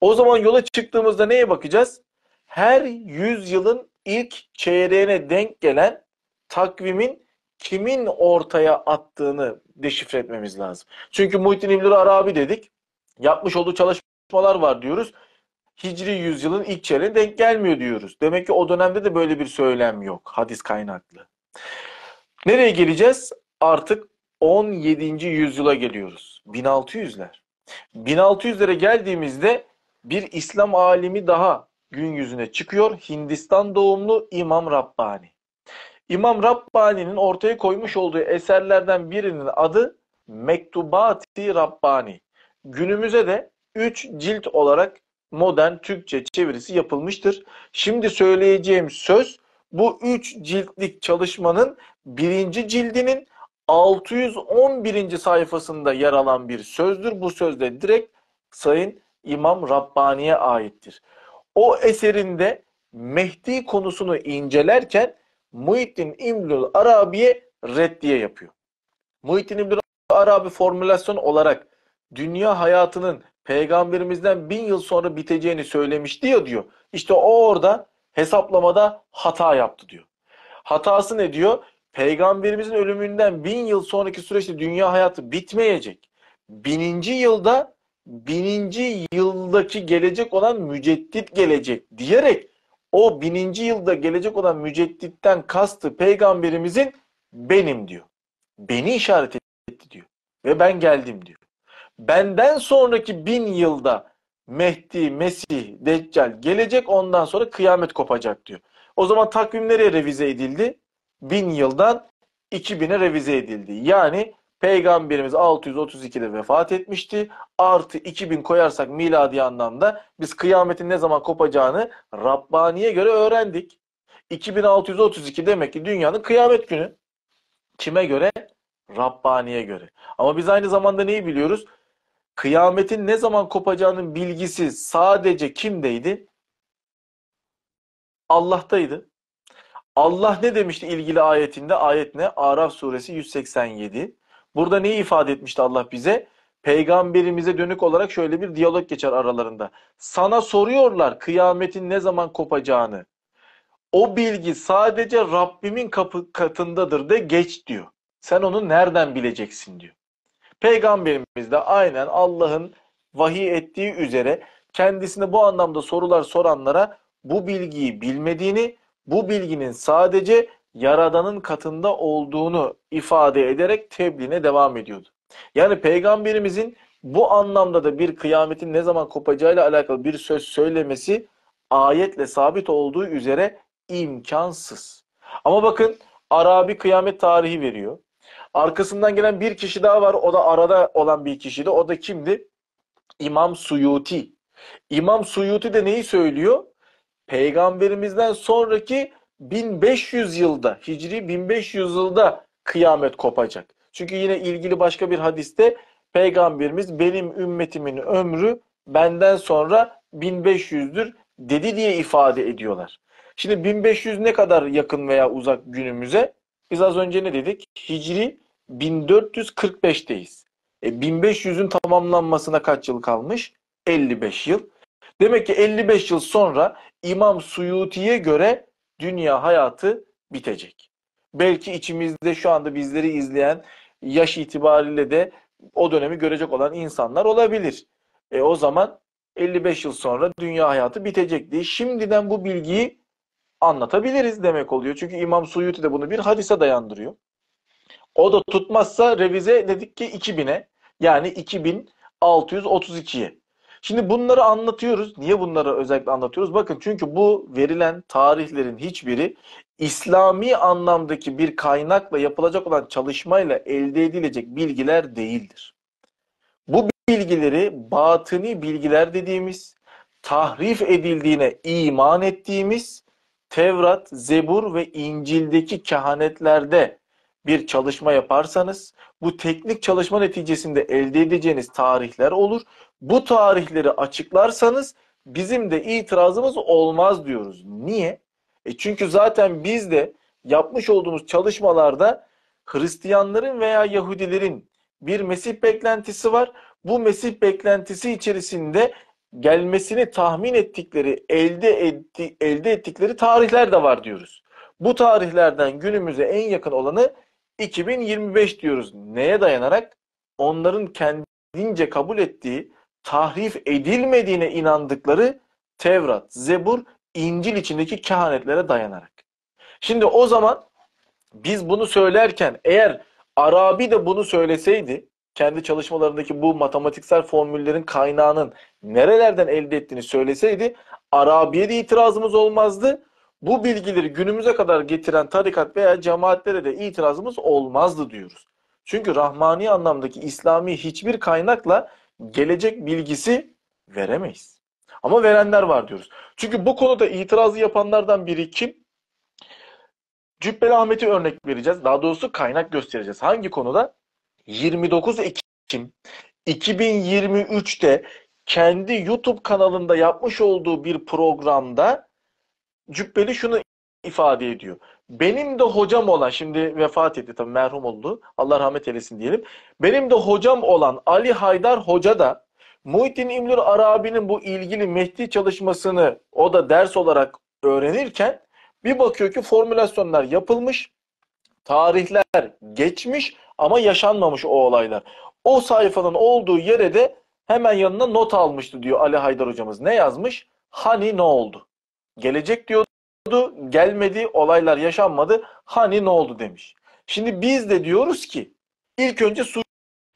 O zaman yola çıktığımızda neye bakacağız? Her yüzyılın ilk çeyreğine denk gelen takvimin kimin ortaya attığını deşifre etmemiz lazım. Çünkü Muhittin İbnül Arabi dedik. Yapmış olduğu çalışmalar var diyoruz. Hicri yüzyılın ilk çeyreğine denk gelmiyor diyoruz. Demek ki o dönemde de böyle bir söylem yok. Hadis kaynaklı. Nereye geleceğiz? Artık 17. yüzyıla geliyoruz. 1600'ler. 1600'lere geldiğimizde bir İslam alimi daha gün yüzüne çıkıyor. Hindistan doğumlu İmam Rabbani. İmam Rabbani'nin ortaya koymuş olduğu eserlerden birinin adı Mektubati Rabbani. Günümüze de 3 cilt olarak modern Türkçe çevirisi yapılmıştır. Şimdi söyleyeceğim söz bu 3 ciltlik çalışmanın birinci cildinin 611. sayfasında yer alan bir sözdür. Bu söz direkt Sayın İmam Rabbani'ye aittir. O eserinde Mehdi konusunu incelerken Muhittin İmlül Arabi'ye reddiye yapıyor. Muhittin İmlül Arabi formülasyon olarak dünya hayatının peygamberimizden bin yıl sonra biteceğini söylemişti ya diyor. İşte o orada hesaplamada hata yaptı diyor. Hatası ne diyor? Peygamberimizin ölümünden bin yıl sonraki süreçte dünya hayatı bitmeyecek. Bininci yılda bininci yıldaki gelecek olan müceddit gelecek diyerek o bininci yılda gelecek olan mücedditten kastı peygamberimizin benim diyor. Beni işaret etti diyor. Ve ben geldim diyor. Benden sonraki bin yılda Mehdi, Mesih, Deccal gelecek ondan sonra kıyamet kopacak diyor. O zaman takvim nereye revize edildi? Bin yıldan iki bin'e revize edildi. Yani Peygamberimiz 632'de vefat etmişti. Artı 2000 koyarsak miladi anlamda biz kıyametin ne zaman kopacağını Rabbani'ye göre öğrendik. 2632 demek ki dünyanın kıyamet günü. Kime göre? Rabbani'ye göre. Ama biz aynı zamanda neyi biliyoruz? Kıyametin ne zaman kopacağının bilgisi sadece kimdeydi? Allah'taydı. Allah ne demişti ilgili ayetinde? Ayet ne? Araf suresi 187. Burada neyi ifade etmişti Allah bize? Peygamberimize dönük olarak şöyle bir diyalog geçer aralarında. Sana soruyorlar kıyametin ne zaman kopacağını. O bilgi sadece Rabbimin kapı katındadır de geç diyor. Sen onu nereden bileceksin diyor. Peygamberimiz de aynen Allah'ın vahiy ettiği üzere kendisine bu anlamda sorular soranlara bu bilgiyi bilmediğini, bu bilginin sadece Yaradan'ın katında olduğunu ifade ederek tebliğine devam ediyordu. Yani peygamberimizin bu anlamda da bir kıyametin ne zaman kopacağıyla alakalı bir söz söylemesi ayetle sabit olduğu üzere imkansız. Ama bakın Arabi kıyamet tarihi veriyor. Arkasından gelen bir kişi daha var. O da arada olan bir kişiydi. O da kimdi? İmam Suyuti. İmam Suyuti de neyi söylüyor? Peygamberimizden sonraki 1500 yılda, Hicri 1500 yılda kıyamet kopacak. Çünkü yine ilgili başka bir hadiste peygamberimiz benim ümmetimin ömrü benden sonra 1500'dür dedi diye ifade ediyorlar. Şimdi 1500 ne kadar yakın veya uzak günümüze? Biz az önce ne dedik? Hicri 1445'teyiz. E 1500'ün tamamlanmasına kaç yıl kalmış? 55 yıl. Demek ki 55 yıl sonra İmam Suyuti'ye göre dünya hayatı bitecek. Belki içimizde şu anda bizleri izleyen yaş itibariyle de o dönemi görecek olan insanlar olabilir. E o zaman 55 yıl sonra dünya hayatı bitecek diye şimdiden bu bilgiyi anlatabiliriz demek oluyor. Çünkü İmam Suyuti de bunu bir hadise dayandırıyor. O da tutmazsa revize dedik ki 2000'e yani 2632'ye. Şimdi bunları anlatıyoruz. Niye bunları özellikle anlatıyoruz? Bakın çünkü bu verilen tarihlerin hiçbiri İslami anlamdaki bir kaynakla yapılacak olan çalışmayla elde edilecek bilgiler değildir. Bu bilgileri batıni bilgiler dediğimiz, tahrif edildiğine iman ettiğimiz Tevrat, Zebur ve İncil'deki kehanetlerde bir çalışma yaparsanız bu teknik çalışma neticesinde elde edeceğiniz tarihler olur bu tarihleri açıklarsanız bizim de itirazımız olmaz diyoruz. Niye? E çünkü zaten biz de yapmış olduğumuz çalışmalarda Hristiyanların veya Yahudilerin bir Mesih beklentisi var. Bu Mesih beklentisi içerisinde gelmesini tahmin ettikleri, elde, etti, elde ettikleri tarihler de var diyoruz. Bu tarihlerden günümüze en yakın olanı 2025 diyoruz. Neye dayanarak? Onların kendince kabul ettiği tahrif edilmediğine inandıkları Tevrat, Zebur, İncil içindeki kehanetlere dayanarak. Şimdi o zaman biz bunu söylerken eğer Arabi de bunu söyleseydi kendi çalışmalarındaki bu matematiksel formüllerin kaynağının nerelerden elde ettiğini söyleseydi Arabi'ye de itirazımız olmazdı. Bu bilgileri günümüze kadar getiren tarikat veya cemaatlere de itirazımız olmazdı diyoruz. Çünkü Rahmani anlamdaki İslami hiçbir kaynakla gelecek bilgisi veremeyiz. Ama verenler var diyoruz. Çünkü bu konuda itirazı yapanlardan biri kim? Cübbeli Ahmet'i örnek vereceğiz. Daha doğrusu kaynak göstereceğiz. Hangi konuda? 29 Ekim 2023'te kendi YouTube kanalında yapmış olduğu bir programda Cübbeli şunu ifade ediyor benim de hocam olan şimdi vefat etti tabii merhum oldu. Allah rahmet eylesin diyelim. Benim de hocam olan Ali Haydar Hoca da Muhittin İmlür Arabi'nin bu ilgili Mehdi çalışmasını o da ders olarak öğrenirken bir bakıyor ki formülasyonlar yapılmış, tarihler geçmiş ama yaşanmamış o olaylar. O sayfanın olduğu yere de hemen yanına not almıştı diyor Ali Haydar hocamız. Ne yazmış? Hani ne oldu? Gelecek diyor oldu, gelmedi, olaylar yaşanmadı. Hani ne oldu demiş. Şimdi biz de diyoruz ki ilk önce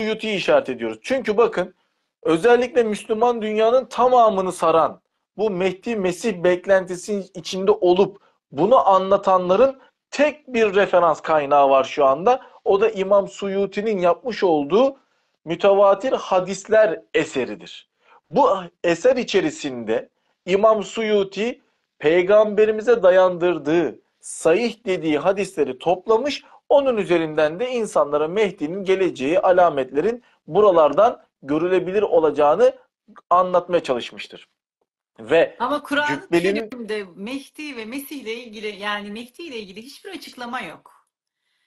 Suyuti'yi işaret ediyoruz. Çünkü bakın özellikle Müslüman dünyanın tamamını saran bu Mehdi Mesih beklentisinin içinde olup bunu anlatanların tek bir referans kaynağı var şu anda. O da İmam Suyuti'nin yapmış olduğu mütevatir hadisler eseridir. Bu eser içerisinde İmam Suyuti peygamberimize dayandırdığı, sayih dediği hadisleri toplamış, onun üzerinden de insanlara Mehdi'nin geleceği alametlerin buralardan görülebilir olacağını anlatmaya çalışmıştır. Ve Ama Kur'an-ı Cübbeli'nin... Kerim'de Mehdi ve Mesih ile ilgili yani Mehdi ile ilgili hiçbir açıklama yok.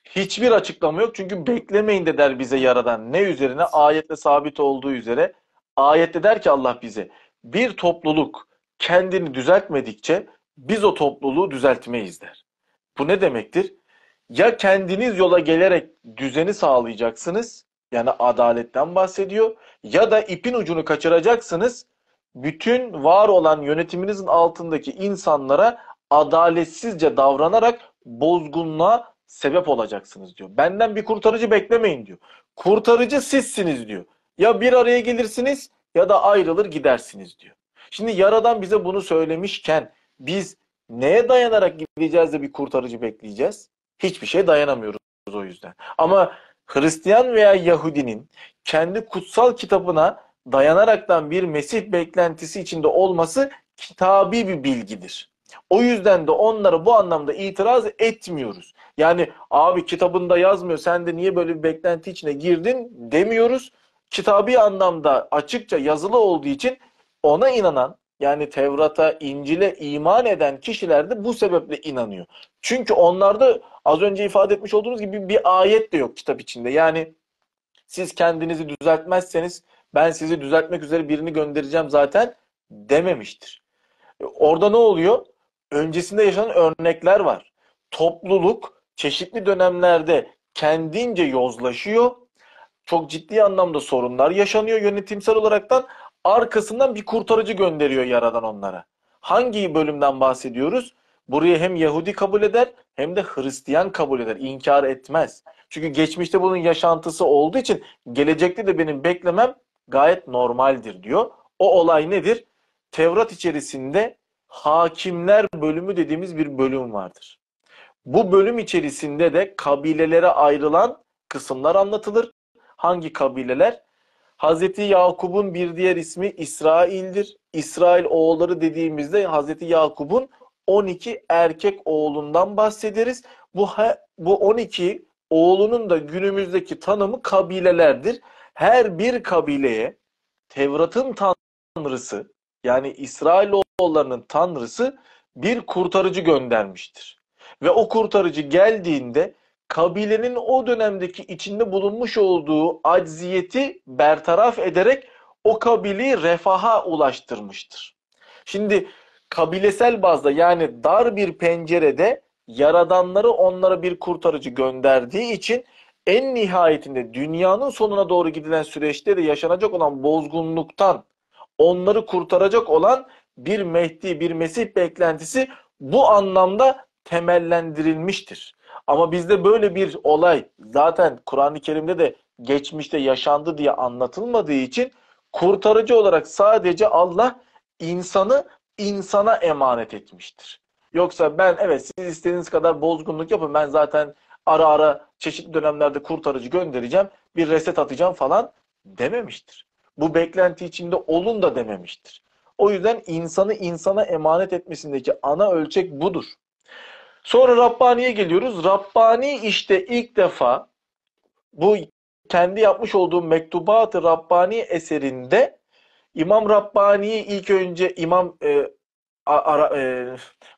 Hiçbir açıklama yok çünkü beklemeyin de der bize yaradan. Ne üzerine? Ayette sabit olduğu üzere. Ayette der ki Allah bize bir topluluk kendini düzeltmedikçe biz o topluluğu düzeltmeyiz der. Bu ne demektir? Ya kendiniz yola gelerek düzeni sağlayacaksınız, yani adaletten bahsediyor, ya da ipin ucunu kaçıracaksınız, bütün var olan yönetiminizin altındaki insanlara adaletsizce davranarak bozgunluğa sebep olacaksınız diyor. Benden bir kurtarıcı beklemeyin diyor. Kurtarıcı sizsiniz diyor. Ya bir araya gelirsiniz ya da ayrılır gidersiniz diyor. Şimdi Yaradan bize bunu söylemişken biz neye dayanarak gideceğiz de bir kurtarıcı bekleyeceğiz? Hiçbir şey dayanamıyoruz o yüzden. Ama Hristiyan veya Yahudinin kendi kutsal kitabına dayanaraktan bir Mesih beklentisi içinde olması kitabi bir bilgidir. O yüzden de onlara bu anlamda itiraz etmiyoruz. Yani abi kitabında yazmıyor sen de niye böyle bir beklenti içine girdin demiyoruz. Kitabi anlamda açıkça yazılı olduğu için ona inanan yani Tevrat'a, İncil'e iman eden kişiler de bu sebeple inanıyor. Çünkü onlarda az önce ifade etmiş olduğunuz gibi bir ayet de yok kitap içinde. Yani siz kendinizi düzeltmezseniz ben sizi düzeltmek üzere birini göndereceğim zaten dememiştir. Orada ne oluyor? Öncesinde yaşanan örnekler var. Topluluk çeşitli dönemlerde kendince yozlaşıyor. Çok ciddi anlamda sorunlar yaşanıyor yönetimsel olaraktan arkasından bir kurtarıcı gönderiyor yaradan onlara. Hangi bölümden bahsediyoruz? Buraya hem Yahudi kabul eder hem de Hristiyan kabul eder. İnkar etmez. Çünkü geçmişte bunun yaşantısı olduğu için gelecekte de benim beklemem gayet normaldir diyor. O olay nedir? Tevrat içerisinde hakimler bölümü dediğimiz bir bölüm vardır. Bu bölüm içerisinde de kabilelere ayrılan kısımlar anlatılır. Hangi kabileler? Hazreti Yakub'un bir diğer ismi İsrail'dir. İsrail oğulları dediğimizde Hazreti Yakub'un 12 erkek oğlundan bahsederiz. Bu bu 12 oğlunun da günümüzdeki tanımı kabilelerdir. Her bir kabileye Tevrat'ın tanrısı yani İsrail oğullarının tanrısı bir kurtarıcı göndermiştir. Ve o kurtarıcı geldiğinde kabilenin o dönemdeki içinde bulunmuş olduğu acziyeti bertaraf ederek o kabili refaha ulaştırmıştır. Şimdi kabilesel bazda yani dar bir pencerede yaradanları onlara bir kurtarıcı gönderdiği için en nihayetinde dünyanın sonuna doğru gidilen süreçte de yaşanacak olan bozgunluktan onları kurtaracak olan bir Mehdi, bir Mesih beklentisi bu anlamda temellendirilmiştir. Ama bizde böyle bir olay zaten Kur'an-ı Kerim'de de geçmişte yaşandı diye anlatılmadığı için kurtarıcı olarak sadece Allah insanı insana emanet etmiştir. Yoksa ben evet siz istediğiniz kadar bozgunluk yapın ben zaten ara ara çeşitli dönemlerde kurtarıcı göndereceğim bir reset atacağım falan dememiştir. Bu beklenti içinde olun da dememiştir. O yüzden insanı insana emanet etmesindeki ana ölçek budur. Sonra Rabbani'ye geliyoruz. Rabbani işte ilk defa bu kendi yapmış olduğu Mektubat-ı Rabbani eserinde İmam Rabbani'yi ilk önce İmam e, ara, e,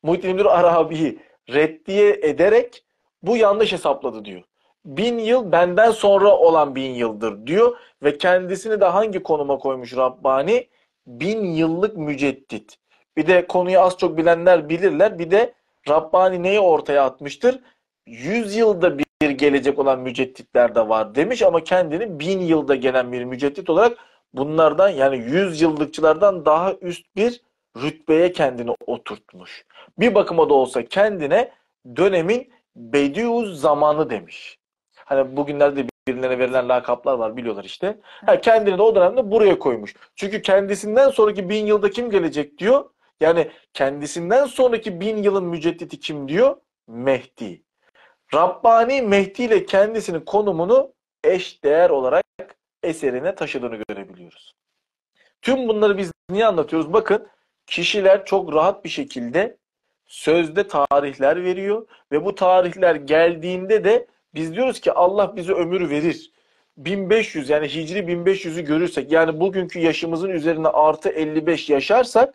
Muhittin İbnül Arabi'yi reddiye ederek bu yanlış hesapladı diyor. Bin yıl benden sonra olan bin yıldır diyor ve kendisini de hangi konuma koymuş Rabbani? Bin yıllık müceddit. Bir de konuyu az çok bilenler bilirler. Bir de Rabbani neyi ortaya atmıştır? Yüzyılda bir gelecek olan mücedditler de var demiş ama kendini bin yılda gelen bir müceddit olarak bunlardan yani yüz yıllıkçılardan daha üst bir rütbeye kendini oturtmuş. Bir bakıma da olsa kendine dönemin Bediüz zamanı demiş. Hani bugünlerde birilerine verilen lakaplar var biliyorlar işte. Ha, kendini de o dönemde buraya koymuş. Çünkü kendisinden sonraki bin yılda kim gelecek diyor. Yani kendisinden sonraki bin yılın müceddidi kim diyor? Mehdi. Rabbani Mehdi ile kendisinin konumunu eş değer olarak eserine taşıdığını görebiliyoruz. Tüm bunları biz niye anlatıyoruz? Bakın kişiler çok rahat bir şekilde sözde tarihler veriyor ve bu tarihler geldiğinde de biz diyoruz ki Allah bize ömür verir. 1500 yani Hicri 1500'ü görürsek yani bugünkü yaşımızın üzerine artı 55 yaşarsak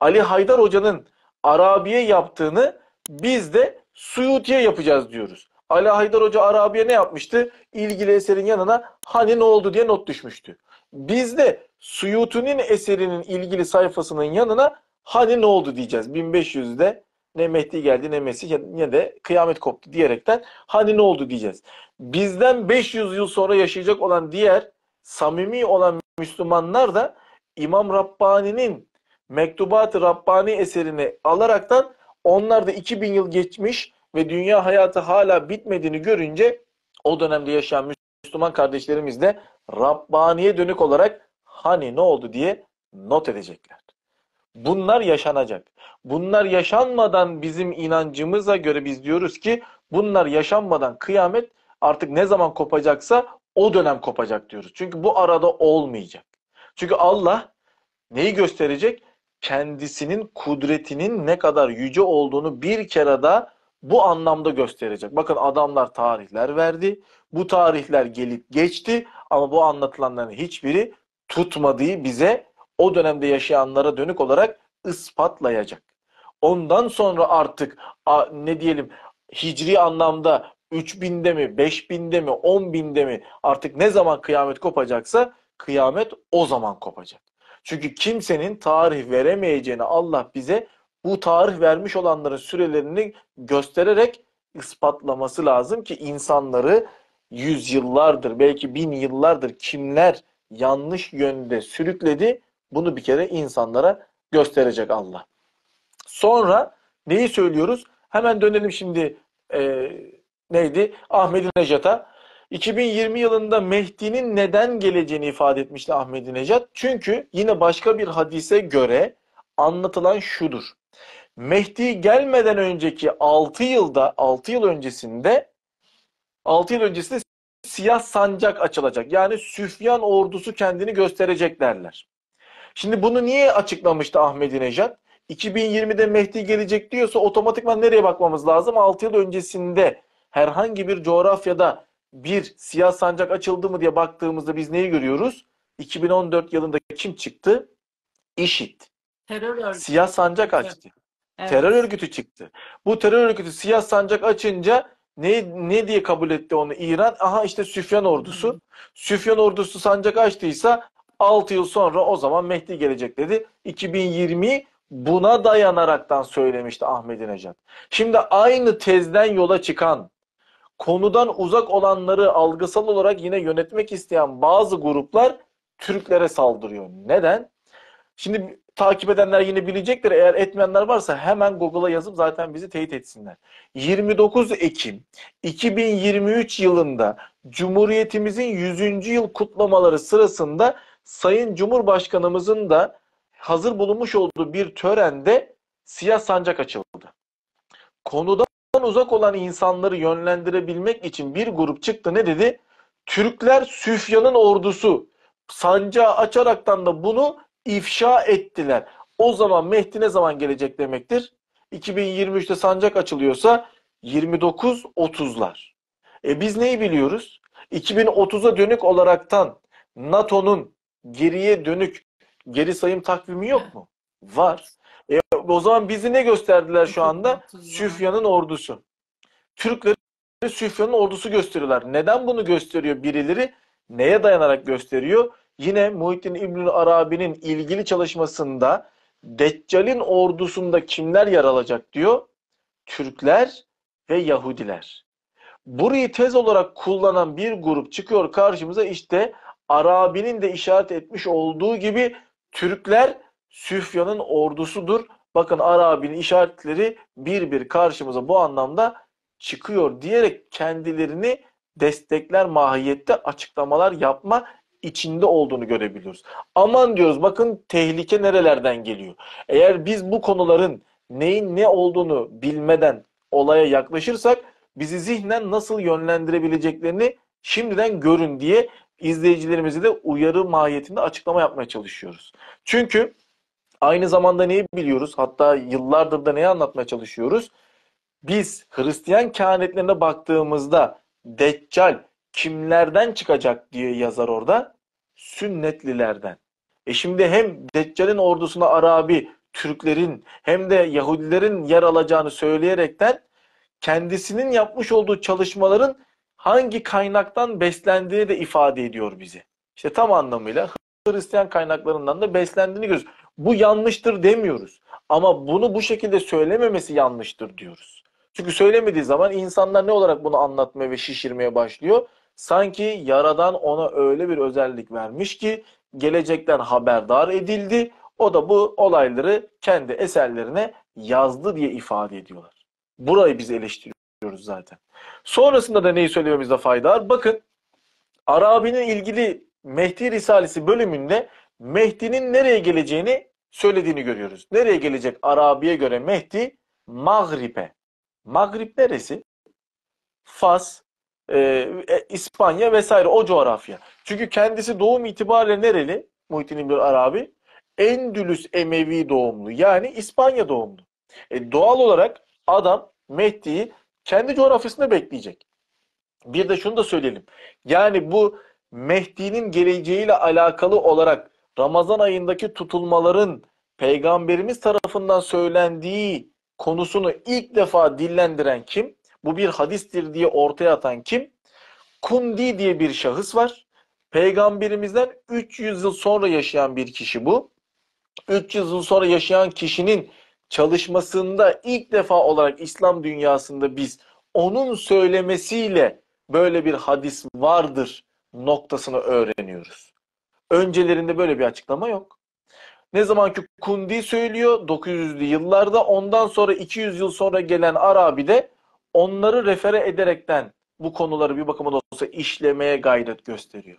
Ali Haydar Hoca'nın Arabiye yaptığını biz de Suyuti'ye yapacağız diyoruz. Ali Haydar Hoca Arabiye ne yapmıştı? İlgili eserin yanına hani ne oldu diye not düşmüştü. Biz de Suyuti'nin eserinin ilgili sayfasının yanına hani ne oldu diyeceğiz. 1500'de ne Mehdi geldi ne Mesih ne de kıyamet koptu diyerekten hani ne oldu diyeceğiz. Bizden 500 yıl sonra yaşayacak olan diğer samimi olan Müslümanlar da İmam Rabbani'nin Mektubat-ı Rabbani eserini alaraktan onlar da 2000 yıl geçmiş ve dünya hayatı hala bitmediğini görünce o dönemde yaşayan Müslüman kardeşlerimiz de Rabbani'ye dönük olarak hani ne oldu diye not edecekler. Bunlar yaşanacak. Bunlar yaşanmadan bizim inancımıza göre biz diyoruz ki bunlar yaşanmadan kıyamet artık ne zaman kopacaksa o dönem kopacak diyoruz. Çünkü bu arada olmayacak. Çünkü Allah neyi gösterecek? kendisinin kudretinin ne kadar yüce olduğunu bir kere daha bu anlamda gösterecek. Bakın adamlar tarihler verdi. Bu tarihler gelip geçti ama bu anlatılanların hiçbiri tutmadığı bize o dönemde yaşayanlara dönük olarak ispatlayacak. Ondan sonra artık ne diyelim hicri anlamda 3000'de mi, 5000'de mi, 10.000'de mi artık ne zaman kıyamet kopacaksa kıyamet o zaman kopacak. Çünkü kimsenin tarih veremeyeceğini Allah bize bu tarih vermiş olanların sürelerini göstererek ispatlaması lazım ki insanları yüzyıllardır belki bin yıllardır kimler yanlış yönde sürükledi bunu bir kere insanlara gösterecek Allah. Sonra neyi söylüyoruz? Hemen dönelim şimdi e, neydi? Ahmet Necat'a. 2020 yılında Mehdi'nin neden geleceğini ifade etmişti Ahmet Necat. Çünkü yine başka bir hadise göre anlatılan şudur. Mehdi gelmeden önceki 6 yılda 6 yıl öncesinde 6 yıl öncesinde siyah sancak açılacak. Yani Süfyan ordusu kendini gösterecek derler. Şimdi bunu niye açıklamıştı Ahmet Necat? 2020'de Mehdi gelecek diyorsa otomatikman nereye bakmamız lazım? 6 yıl öncesinde herhangi bir coğrafyada bir siyah sancak açıldı mı diye baktığımızda biz neyi görüyoruz? 2014 yılında kim çıktı? IŞİD. Terör örgütü. Siyah sancak açtı. Evet. Terör örgütü çıktı. Bu terör örgütü siyah sancak açınca ne, ne diye kabul etti onu İran? Aha işte Süfyan ordusu. Hı. Süfyan ordusu sancak açtıysa 6 yıl sonra o zaman Mehdi gelecek dedi. 2020 buna dayanaraktan söylemişti Ahmet Ahmedinejad. Şimdi aynı tezden yola çıkan konudan uzak olanları algısal olarak yine yönetmek isteyen bazı gruplar Türklere saldırıyor. Neden? Şimdi takip edenler yine bilecektir. Eğer etmeyenler varsa hemen Google'a yazıp zaten bizi teyit etsinler. 29 Ekim 2023 yılında Cumhuriyetimizin 100. yıl kutlamaları sırasında Sayın Cumhurbaşkanımızın da hazır bulunmuş olduğu bir törende siyah sancak açıldı. Konuda uzak olan insanları yönlendirebilmek için bir grup çıktı ne dedi? Türkler Süfyan'ın ordusu. Sancağı açaraktan da bunu ifşa ettiler. O zaman Mehdi ne zaman gelecek demektir? 2023'te sancak açılıyorsa 29-30'lar. E biz neyi biliyoruz? 2030'a dönük olaraktan NATO'nun geriye dönük geri sayım takvimi yok mu? Var. E, o zaman bizi ne gösterdiler şu anda? Süfyan'ın ordusu. Türkleri Süfyan'ın ordusu gösteriyorlar. Neden bunu gösteriyor birileri? Neye dayanarak gösteriyor? Yine Muhittin İbnül Arabi'nin ilgili çalışmasında Deccal'in ordusunda kimler yer alacak diyor? Türkler ve Yahudiler. Burayı tez olarak kullanan bir grup çıkıyor karşımıza işte Arabi'nin de işaret etmiş olduğu gibi Türkler Süfyan'ın ordusudur. Bakın Arabi'nin işaretleri bir bir karşımıza bu anlamda çıkıyor diyerek kendilerini destekler mahiyette açıklamalar yapma içinde olduğunu görebiliyoruz. Aman diyoruz bakın tehlike nerelerden geliyor. Eğer biz bu konuların neyin ne olduğunu bilmeden olaya yaklaşırsak bizi zihnen nasıl yönlendirebileceklerini şimdiden görün diye izleyicilerimizi de uyarı mahiyetinde açıklama yapmaya çalışıyoruz. Çünkü Aynı zamanda neyi biliyoruz? Hatta yıllardır da neyi anlatmaya çalışıyoruz? Biz Hristiyan kehanetlerine baktığımızda Deccal kimlerden çıkacak diye yazar orada? Sünnetlilerden. E şimdi hem Deccal'in ordusuna Arabi, Türklerin hem de Yahudilerin yer alacağını söyleyerekten kendisinin yapmış olduğu çalışmaların hangi kaynaktan beslendiğini de ifade ediyor bize. İşte tam anlamıyla Hristiyan kaynaklarından da beslendiğini görüyoruz bu yanlıştır demiyoruz. Ama bunu bu şekilde söylememesi yanlıştır diyoruz. Çünkü söylemediği zaman insanlar ne olarak bunu anlatmaya ve şişirmeye başlıyor? Sanki yaradan ona öyle bir özellik vermiş ki gelecekten haberdar edildi. O da bu olayları kendi eserlerine yazdı diye ifade ediyorlar. Burayı biz eleştiriyoruz zaten. Sonrasında da neyi söylememizde fayda var? Bakın Arabi'nin ilgili Mehdi Risalesi bölümünde Mehdi'nin nereye geleceğini söylediğini görüyoruz. Nereye gelecek Arabi'ye göre Mehdi? Mağrib'e. Mağrib neresi? Fas, e, e, İspanya vesaire o coğrafya. Çünkü kendisi doğum itibariyle nereli? Muhittin İbn Arabi. Endülüs Emevi doğumlu. Yani İspanya doğumlu. E, doğal olarak adam Mehdi'yi kendi coğrafyasında bekleyecek. Bir de şunu da söyleyelim. Yani bu Mehdi'nin geleceğiyle alakalı olarak Ramazan ayındaki tutulmaların peygamberimiz tarafından söylendiği konusunu ilk defa dillendiren kim? Bu bir hadistir diye ortaya atan kim? Kundi diye bir şahıs var. Peygamberimizden 300 yıl sonra yaşayan bir kişi bu. 300 yıl sonra yaşayan kişinin çalışmasında ilk defa olarak İslam dünyasında biz onun söylemesiyle böyle bir hadis vardır noktasını öğreniyoruz. Öncelerinde böyle bir açıklama yok. Ne zaman ki Kundi söylüyor 900'lü yıllarda ondan sonra 200 yıl sonra gelen Arabi de onları refere ederekten bu konuları bir bakıma da olsa işlemeye gayret gösteriyor.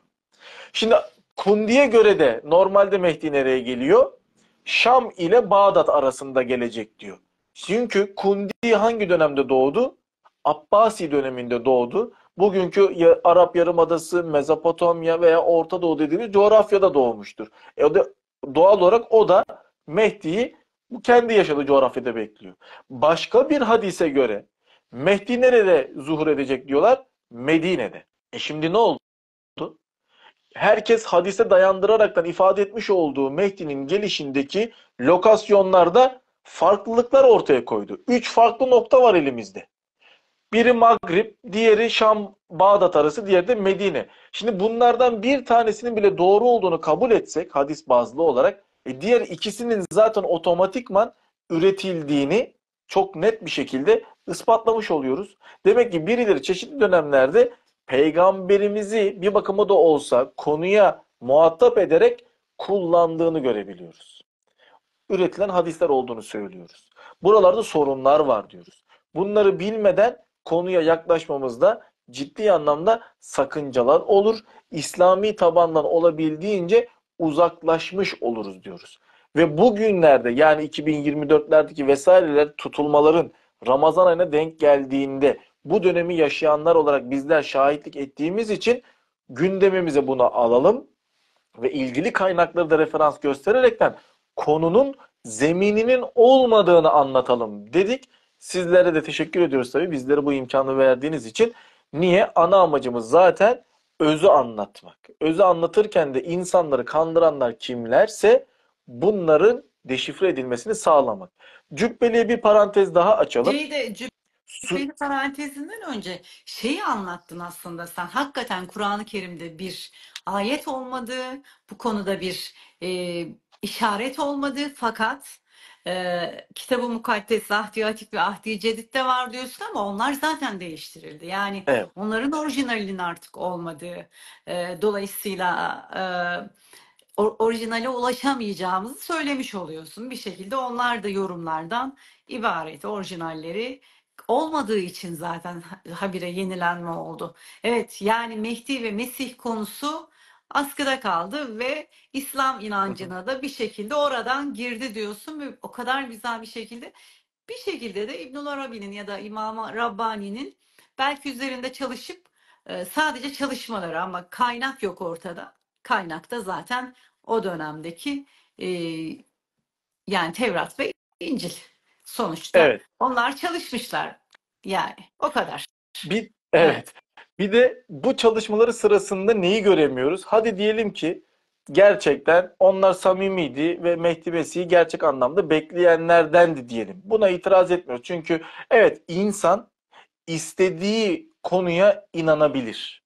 Şimdi Kundi'ye göre de normalde Mehdi nereye geliyor? Şam ile Bağdat arasında gelecek diyor. Çünkü Kundi hangi dönemde doğdu? Abbasi döneminde doğdu bugünkü Arap Yarımadası, Mezopotamya veya Orta Doğu dediğimiz coğrafyada doğmuştur. E o da, doğal olarak o da Mehdi'yi bu kendi yaşadığı coğrafyada bekliyor. Başka bir hadise göre Mehdi nerede zuhur edecek diyorlar? Medine'de. E şimdi ne oldu? Herkes hadise dayandıraraktan ifade etmiş olduğu Mehdi'nin gelişindeki lokasyonlarda farklılıklar ortaya koydu. Üç farklı nokta var elimizde. Biri Magrib, diğeri Şam, Bağdat arası, diğeri de Medine. Şimdi bunlardan bir tanesinin bile doğru olduğunu kabul etsek hadis bazlı olarak e diğer ikisinin zaten otomatikman üretildiğini çok net bir şekilde ispatlamış oluyoruz. Demek ki birileri çeşitli dönemlerde peygamberimizi bir bakıma da olsa konuya muhatap ederek kullandığını görebiliyoruz. Üretilen hadisler olduğunu söylüyoruz. Buralarda sorunlar var diyoruz. Bunları bilmeden konuya yaklaşmamızda ciddi anlamda sakıncalar olur. İslami tabandan olabildiğince uzaklaşmış oluruz diyoruz. Ve bugünlerde yani 2024'lerdeki vesaireler tutulmaların Ramazan ayına denk geldiğinde bu dönemi yaşayanlar olarak bizler şahitlik ettiğimiz için gündemimize bunu alalım ve ilgili kaynakları da referans göstererekten konunun zemininin olmadığını anlatalım dedik Sizlere de teşekkür ediyoruz tabii bizlere bu imkanı verdiğiniz için. Niye? Ana amacımız zaten özü anlatmak. Özü anlatırken de insanları kandıranlar kimlerse bunların deşifre edilmesini sağlamak. Cübbeli'ye bir parantez daha açalım. Ceyde, cübbeli parantezinden önce şeyi anlattın aslında sen. Hakikaten Kur'an-ı Kerim'de bir ayet olmadığı, bu konuda bir e, işaret olmadığı fakat e, kitabı mukaddes ahdi atik ve ahdi cedidde var diyorsun ama onlar zaten değiştirildi. Yani evet. onların orijinalinin artık olmadığı e, dolayısıyla e, orijinale ulaşamayacağımızı söylemiş oluyorsun. Bir şekilde onlar da yorumlardan ibaret orijinalleri olmadığı için zaten habire yenilenme oldu. Evet yani Mehdi ve Mesih konusu askıda kaldı ve İslam inancına da bir şekilde oradan girdi diyorsun ve o kadar güzel bir şekilde bir şekilde de İbnül Arabi'nin ya da İmam Rabbani'nin belki üzerinde çalışıp e, sadece çalışmaları ama kaynak yok ortada. Kaynak da zaten o dönemdeki e, yani Tevrat ve İncil sonuçta. Evet. Onlar çalışmışlar yani o kadar. Bir, evet. evet. Bir de bu çalışmaları sırasında neyi göremiyoruz? Hadi diyelim ki gerçekten onlar samimiydi ve Mehdi Mesih'i gerçek anlamda bekleyenlerdendi diyelim. Buna itiraz etmiyoruz. Çünkü evet insan istediği konuya inanabilir.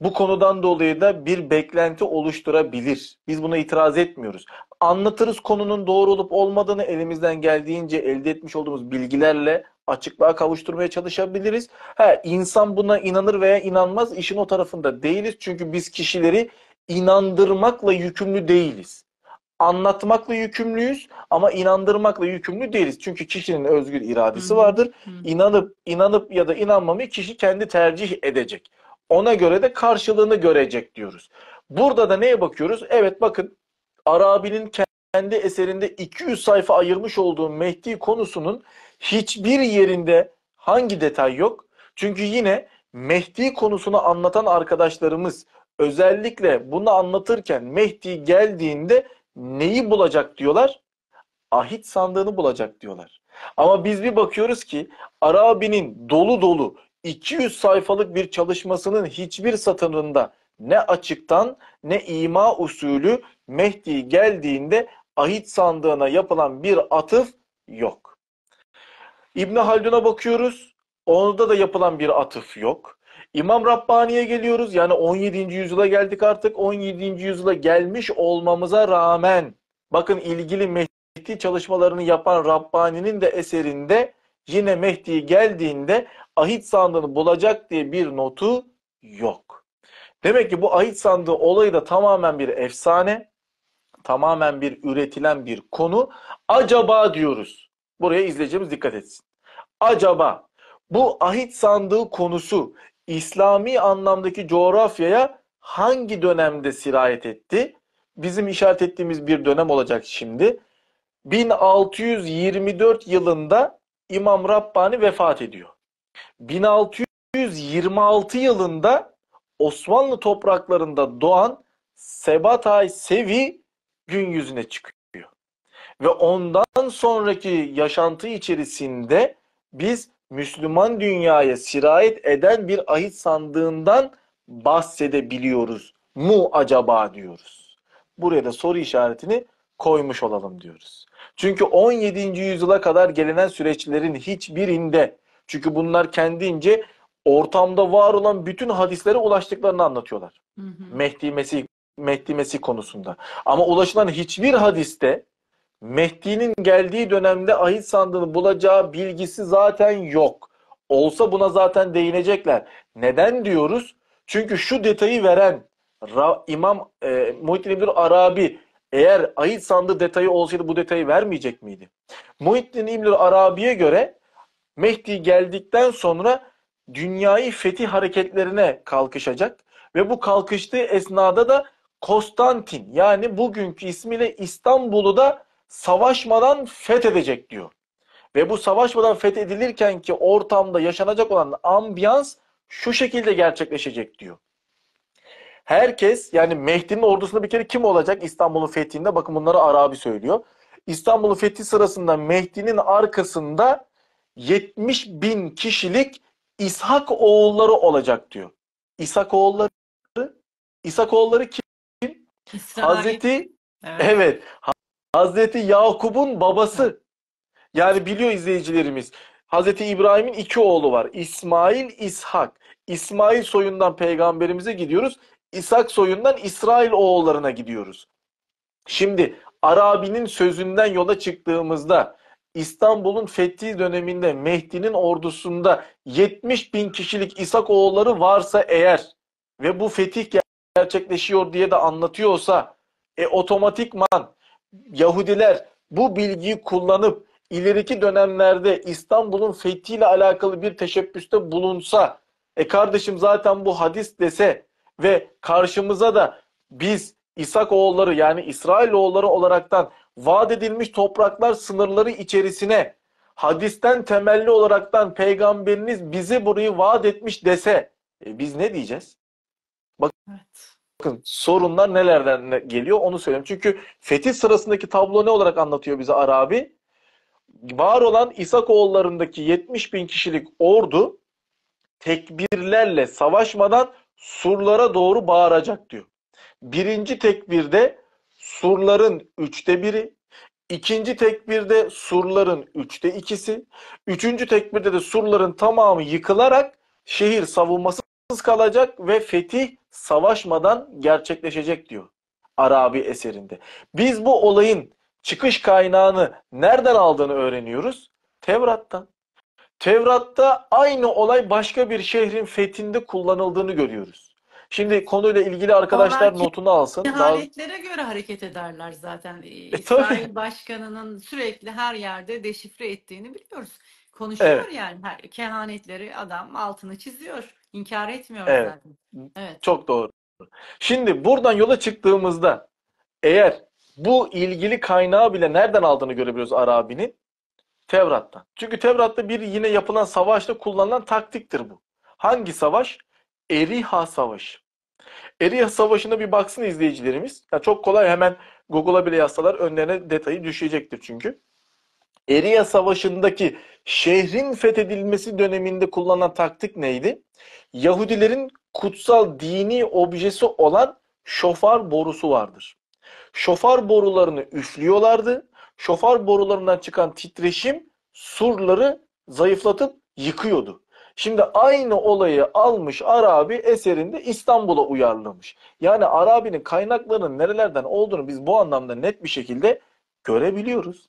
Bu konudan dolayı da bir beklenti oluşturabilir. Biz buna itiraz etmiyoruz. Anlatırız konunun doğru olup olmadığını elimizden geldiğince elde etmiş olduğumuz bilgilerle açıklığa kavuşturmaya çalışabiliriz. Ha, insan buna inanır veya inanmaz işin o tarafında değiliz. Çünkü biz kişileri inandırmakla yükümlü değiliz. Anlatmakla yükümlüyüz ama inandırmakla yükümlü değiliz. Çünkü kişinin özgür iradesi vardır. İnanıp inanıp ya da inanmamayı kişi kendi tercih edecek. Ona göre de karşılığını görecek diyoruz. Burada da neye bakıyoruz? Evet bakın Arabi'nin kendi eserinde 200 sayfa ayırmış olduğu Mehdi konusunun Hiçbir yerinde hangi detay yok? Çünkü yine Mehdi konusunu anlatan arkadaşlarımız özellikle bunu anlatırken Mehdi geldiğinde neyi bulacak diyorlar? Ahit sandığını bulacak diyorlar. Ama biz bir bakıyoruz ki Arabi'nin dolu dolu 200 sayfalık bir çalışmasının hiçbir satırında ne açıktan ne ima usulü Mehdi geldiğinde ahit sandığına yapılan bir atıf yok. İbni Haldun'a bakıyoruz. Onda da yapılan bir atıf yok. İmam Rabbani'ye geliyoruz. Yani 17. yüzyıla geldik artık. 17. yüzyıla gelmiş olmamıza rağmen bakın ilgili Mehdi çalışmalarını yapan Rabbani'nin de eserinde yine Mehdi geldiğinde ahit sandığını bulacak diye bir notu yok. Demek ki bu ahit sandığı olayı da tamamen bir efsane, tamamen bir üretilen bir konu. Acaba diyoruz. Buraya izleyicimiz dikkat etsin acaba bu ahit sandığı konusu İslami anlamdaki coğrafyaya hangi dönemde sirayet etti? Bizim işaret ettiğimiz bir dönem olacak şimdi. 1624 yılında İmam Rabbani vefat ediyor. 1626 yılında Osmanlı topraklarında doğan Sebatay Sevi gün yüzüne çıkıyor. Ve ondan sonraki yaşantı içerisinde biz Müslüman dünyaya sirayet eden bir ahit sandığından bahsedebiliyoruz mu acaba diyoruz. Buraya da soru işaretini koymuş olalım diyoruz. Çünkü 17. yüzyıla kadar gelinen süreçlerin hiçbirinde çünkü bunlar kendince ortamda var olan bütün hadislere ulaştıklarını anlatıyorlar. Hı hı. Mehdi Mesih Mehdi Mesih konusunda. Ama ulaşılan hiçbir hadiste Mehdi'nin geldiği dönemde ahit sandığını bulacağı bilgisi zaten yok. Olsa buna zaten değinecekler. Neden diyoruz? Çünkü şu detayı veren İmam e, Muhittin İbn Arabi eğer ahit sandığı detayı olsaydı bu detayı vermeyecek miydi? Muhittin İbn Arabi'ye göre Mehdi geldikten sonra dünyayı fetih hareketlerine kalkışacak ve bu kalkıştığı esnada da Konstantin yani bugünkü ismiyle İstanbul'u da savaşmadan fethedecek diyor. Ve bu savaşmadan fethedilirken ki ortamda yaşanacak olan ambiyans şu şekilde gerçekleşecek diyor. Herkes yani Mehdi'nin ordusunda bir kere kim olacak İstanbul'un fethinde? Bakın bunları Arabi söylüyor. İstanbul'un fethi sırasında Mehdi'nin arkasında 70 bin kişilik İshak oğulları olacak diyor. İshak oğulları İshak oğulları kim? İsrail. Hazreti evet. evet Hazreti Yakup'un babası. Yani biliyor izleyicilerimiz. Hazreti İbrahim'in iki oğlu var. İsmail, İshak. İsmail soyundan peygamberimize gidiyoruz. İshak soyundan İsrail oğullarına gidiyoruz. Şimdi Arabi'nin sözünden yola çıktığımızda İstanbul'un fethi döneminde Mehdi'nin ordusunda 70 bin kişilik İshak oğulları varsa eğer ve bu fetih gerçekleşiyor diye de anlatıyorsa e, otomatikman Yahudiler bu bilgiyi kullanıp ileriki dönemlerde İstanbul'un fethiyle alakalı bir teşebbüste bulunsa, e kardeşim zaten bu hadis dese ve karşımıza da biz İshak oğulları yani İsrail oğulları olaraktan vaat edilmiş topraklar sınırları içerisine hadisten temelli olaraktan peygamberiniz bizi burayı vaat etmiş dese e biz ne diyeceğiz? Bak evet. Bakın sorunlar nelerden geliyor onu söyleyeyim. Çünkü fetih sırasındaki tablo ne olarak anlatıyor bize Arabi? Var olan İshak oğullarındaki 70 bin kişilik ordu tekbirlerle savaşmadan surlara doğru bağıracak diyor. Birinci tekbirde surların üçte biri, ikinci tekbirde surların üçte ikisi, üçüncü tekbirde de surların tamamı yıkılarak şehir savunmasız kalacak ve fetih savaşmadan gerçekleşecek diyor Arabi eserinde. Biz bu olayın çıkış kaynağını nereden aldığını öğreniyoruz? Tevrat'tan. Tevrat'ta aynı olay başka bir şehrin fethinde kullanıldığını görüyoruz. Şimdi konuyla ilgili arkadaşlar Onlar notunu alsın. Nihaletlere Daha... göre hareket ederler zaten. E, e İsrail tabii. Başkanı'nın sürekli her yerde deşifre ettiğini biliyoruz. Konuşuyor evet. yani her kehanetleri adam altını çiziyor. İnkar etmiyorum. evet. zaten. Evet. Çok doğru. Şimdi buradan yola çıktığımızda eğer bu ilgili kaynağı bile nereden aldığını görebiliyoruz Arabi'nin. Tevrat'tan. Çünkü Tevrat'ta bir yine yapılan savaşta kullanılan taktiktir bu. Hangi savaş? Eriha Savaşı. Eriha Savaşı'na bir baksın izleyicilerimiz. ya çok kolay hemen Google'a bile yazsalar önlerine detayı düşecektir çünkü. Eriya Savaşı'ndaki şehrin fethedilmesi döneminde kullanılan taktik neydi? Yahudilerin kutsal dini objesi olan şofar borusu vardır. Şofar borularını üflüyorlardı. Şofar borularından çıkan titreşim surları zayıflatıp yıkıyordu. Şimdi aynı olayı almış Arabi eserinde İstanbul'a uyarlamış. Yani Arabi'nin kaynaklarının nerelerden olduğunu biz bu anlamda net bir şekilde görebiliyoruz.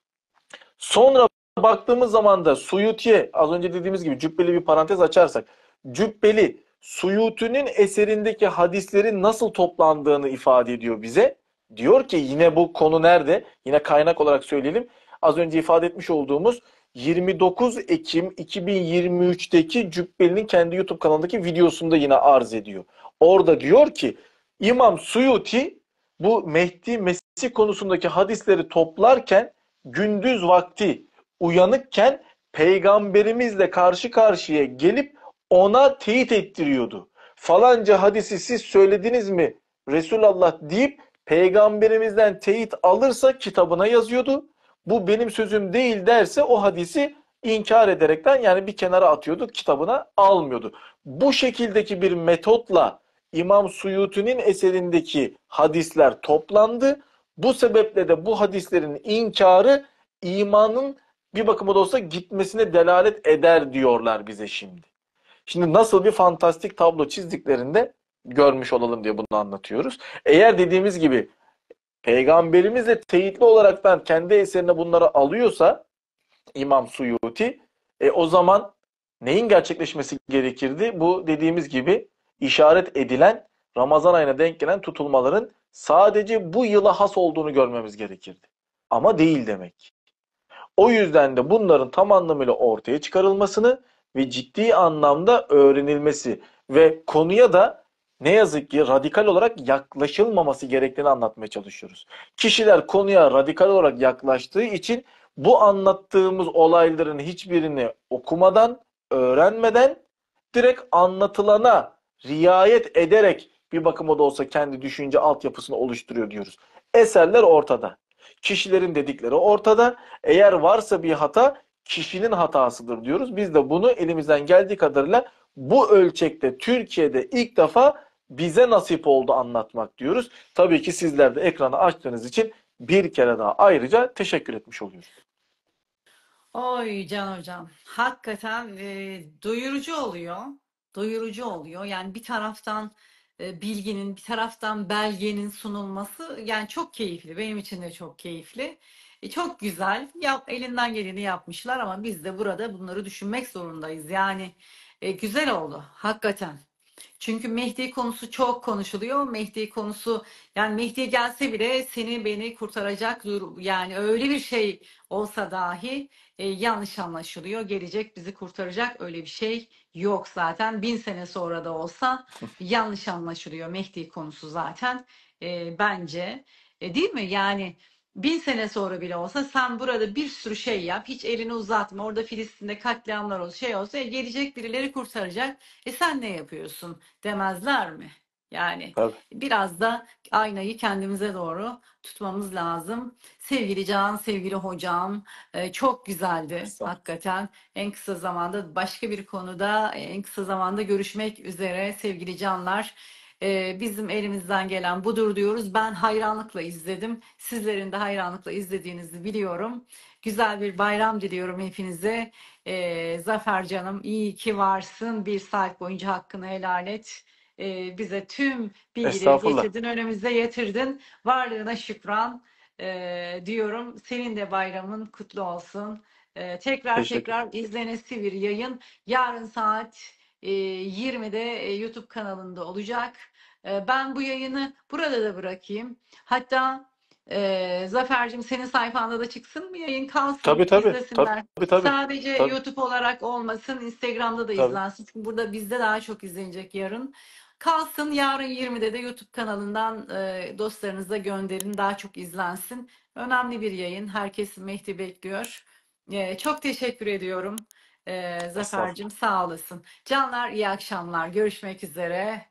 Sonra baktığımız zaman da Suyuti'ye az önce dediğimiz gibi cübbeli bir parantez açarsak cübbeli Suyuti'nin eserindeki hadislerin nasıl toplandığını ifade ediyor bize. Diyor ki yine bu konu nerede? Yine kaynak olarak söyleyelim. Az önce ifade etmiş olduğumuz 29 Ekim 2023'teki Cübbeli'nin kendi YouTube kanalındaki videosunda yine arz ediyor. Orada diyor ki İmam Suyuti bu Mehdi Mesih konusundaki hadisleri toplarken gündüz vakti uyanıkken peygamberimizle karşı karşıya gelip ona teyit ettiriyordu. Falanca hadisi siz söylediniz mi Resulallah deyip peygamberimizden teyit alırsa kitabına yazıyordu. Bu benim sözüm değil derse o hadisi inkar ederekten yani bir kenara atıyordu kitabına almıyordu. Bu şekildeki bir metotla İmam Suyuti'nin eserindeki hadisler toplandı bu sebeple de bu hadislerin inkarı imanın bir bakıma da olsa gitmesine delalet eder diyorlar bize şimdi. Şimdi nasıl bir fantastik tablo çizdiklerinde görmüş olalım diye bunu anlatıyoruz. Eğer dediğimiz gibi peygamberimiz de teyitli olaraktan kendi eserine bunları alıyorsa İmam Suyuti e, o zaman neyin gerçekleşmesi gerekirdi? Bu dediğimiz gibi işaret edilen Ramazan ayına denk gelen tutulmaların sadece bu yıla has olduğunu görmemiz gerekirdi. Ama değil demek. O yüzden de bunların tam anlamıyla ortaya çıkarılmasını ve ciddi anlamda öğrenilmesi ve konuya da ne yazık ki radikal olarak yaklaşılmaması gerektiğini anlatmaya çalışıyoruz. Kişiler konuya radikal olarak yaklaştığı için bu anlattığımız olayların hiçbirini okumadan, öğrenmeden direkt anlatılana riayet ederek bir bakıma da olsa kendi düşünce altyapısını oluşturuyor diyoruz. Eserler ortada. Kişilerin dedikleri ortada. Eğer varsa bir hata kişinin hatasıdır diyoruz. Biz de bunu elimizden geldiği kadarıyla bu ölçekte Türkiye'de ilk defa bize nasip oldu anlatmak diyoruz. Tabii ki sizler de ekranı açtığınız için bir kere daha ayrıca teşekkür etmiş oluyoruz. Oy Can Hocam. Hakikaten e, doyurucu oluyor. Doyurucu oluyor. Yani bir taraftan e, bilginin bir taraftan belgenin sunulması yani çok keyifli. Benim için de çok keyifli. E, çok güzel. Yap, elinden geleni yapmışlar ama biz de burada bunları düşünmek zorundayız. Yani e, güzel oldu hakikaten. Çünkü Mehdi konusu çok konuşuluyor. Mehdi konusu yani Mehdi gelse bile seni beni kurtaracak yani öyle bir şey olsa dahi e, yanlış anlaşılıyor. Gelecek bizi kurtaracak öyle bir şey yok zaten. Bin sene sonra da olsa yanlış anlaşılıyor Mehdi konusu zaten e, bence. E, değil mi? Yani bin sene sonra bile olsa sen burada bir sürü şey yap. Hiç elini uzatma. Orada Filistin'de katliamlar olsa şey olsa e, gelecek birileri kurtaracak. E sen ne yapıyorsun demezler mi? Yani Tabii. biraz da aynayı kendimize doğru tutmamız lazım. Sevgili Can, sevgili hocam e, çok güzeldi hakikaten. En kısa zamanda başka bir konuda e, en kısa zamanda görüşmek üzere sevgili Canlar e, bizim elimizden gelen budur diyoruz. Ben hayranlıkla izledim. Sizlerin de hayranlıkla izlediğinizi biliyorum. Güzel bir bayram diliyorum hepinize. E, Zafer canım iyi ki varsın. Bir saat boyunca hakkını helal et. E, bize tüm bilgileri getirdin, önümüze getirdin. Varlığına şükran e, diyorum. Senin de bayramın kutlu olsun. E, tekrar tekrar izlenesi bir yayın. Yarın saat 20'de e, e, YouTube kanalında olacak. Ee, ben bu yayını burada da bırakayım. Hatta e, Zafer'cim senin sayfanda da çıksın mı yayın kalsın tabii, tabii, izlesinler. Tabii, tabii, tabii, Sadece tabii. YouTube olarak olmasın Instagram'da da tabii. izlensin. Çünkü burada bizde daha çok izlenecek yarın. Kalsın yarın 20'de de YouTube kanalından e, dostlarınıza gönderin daha çok izlensin. Önemli bir yayın. Herkes Mehdi bekliyor. E, çok teşekkür ediyorum. Ee, Zafer'cim sağ olasın. Canlar iyi akşamlar. Görüşmek üzere.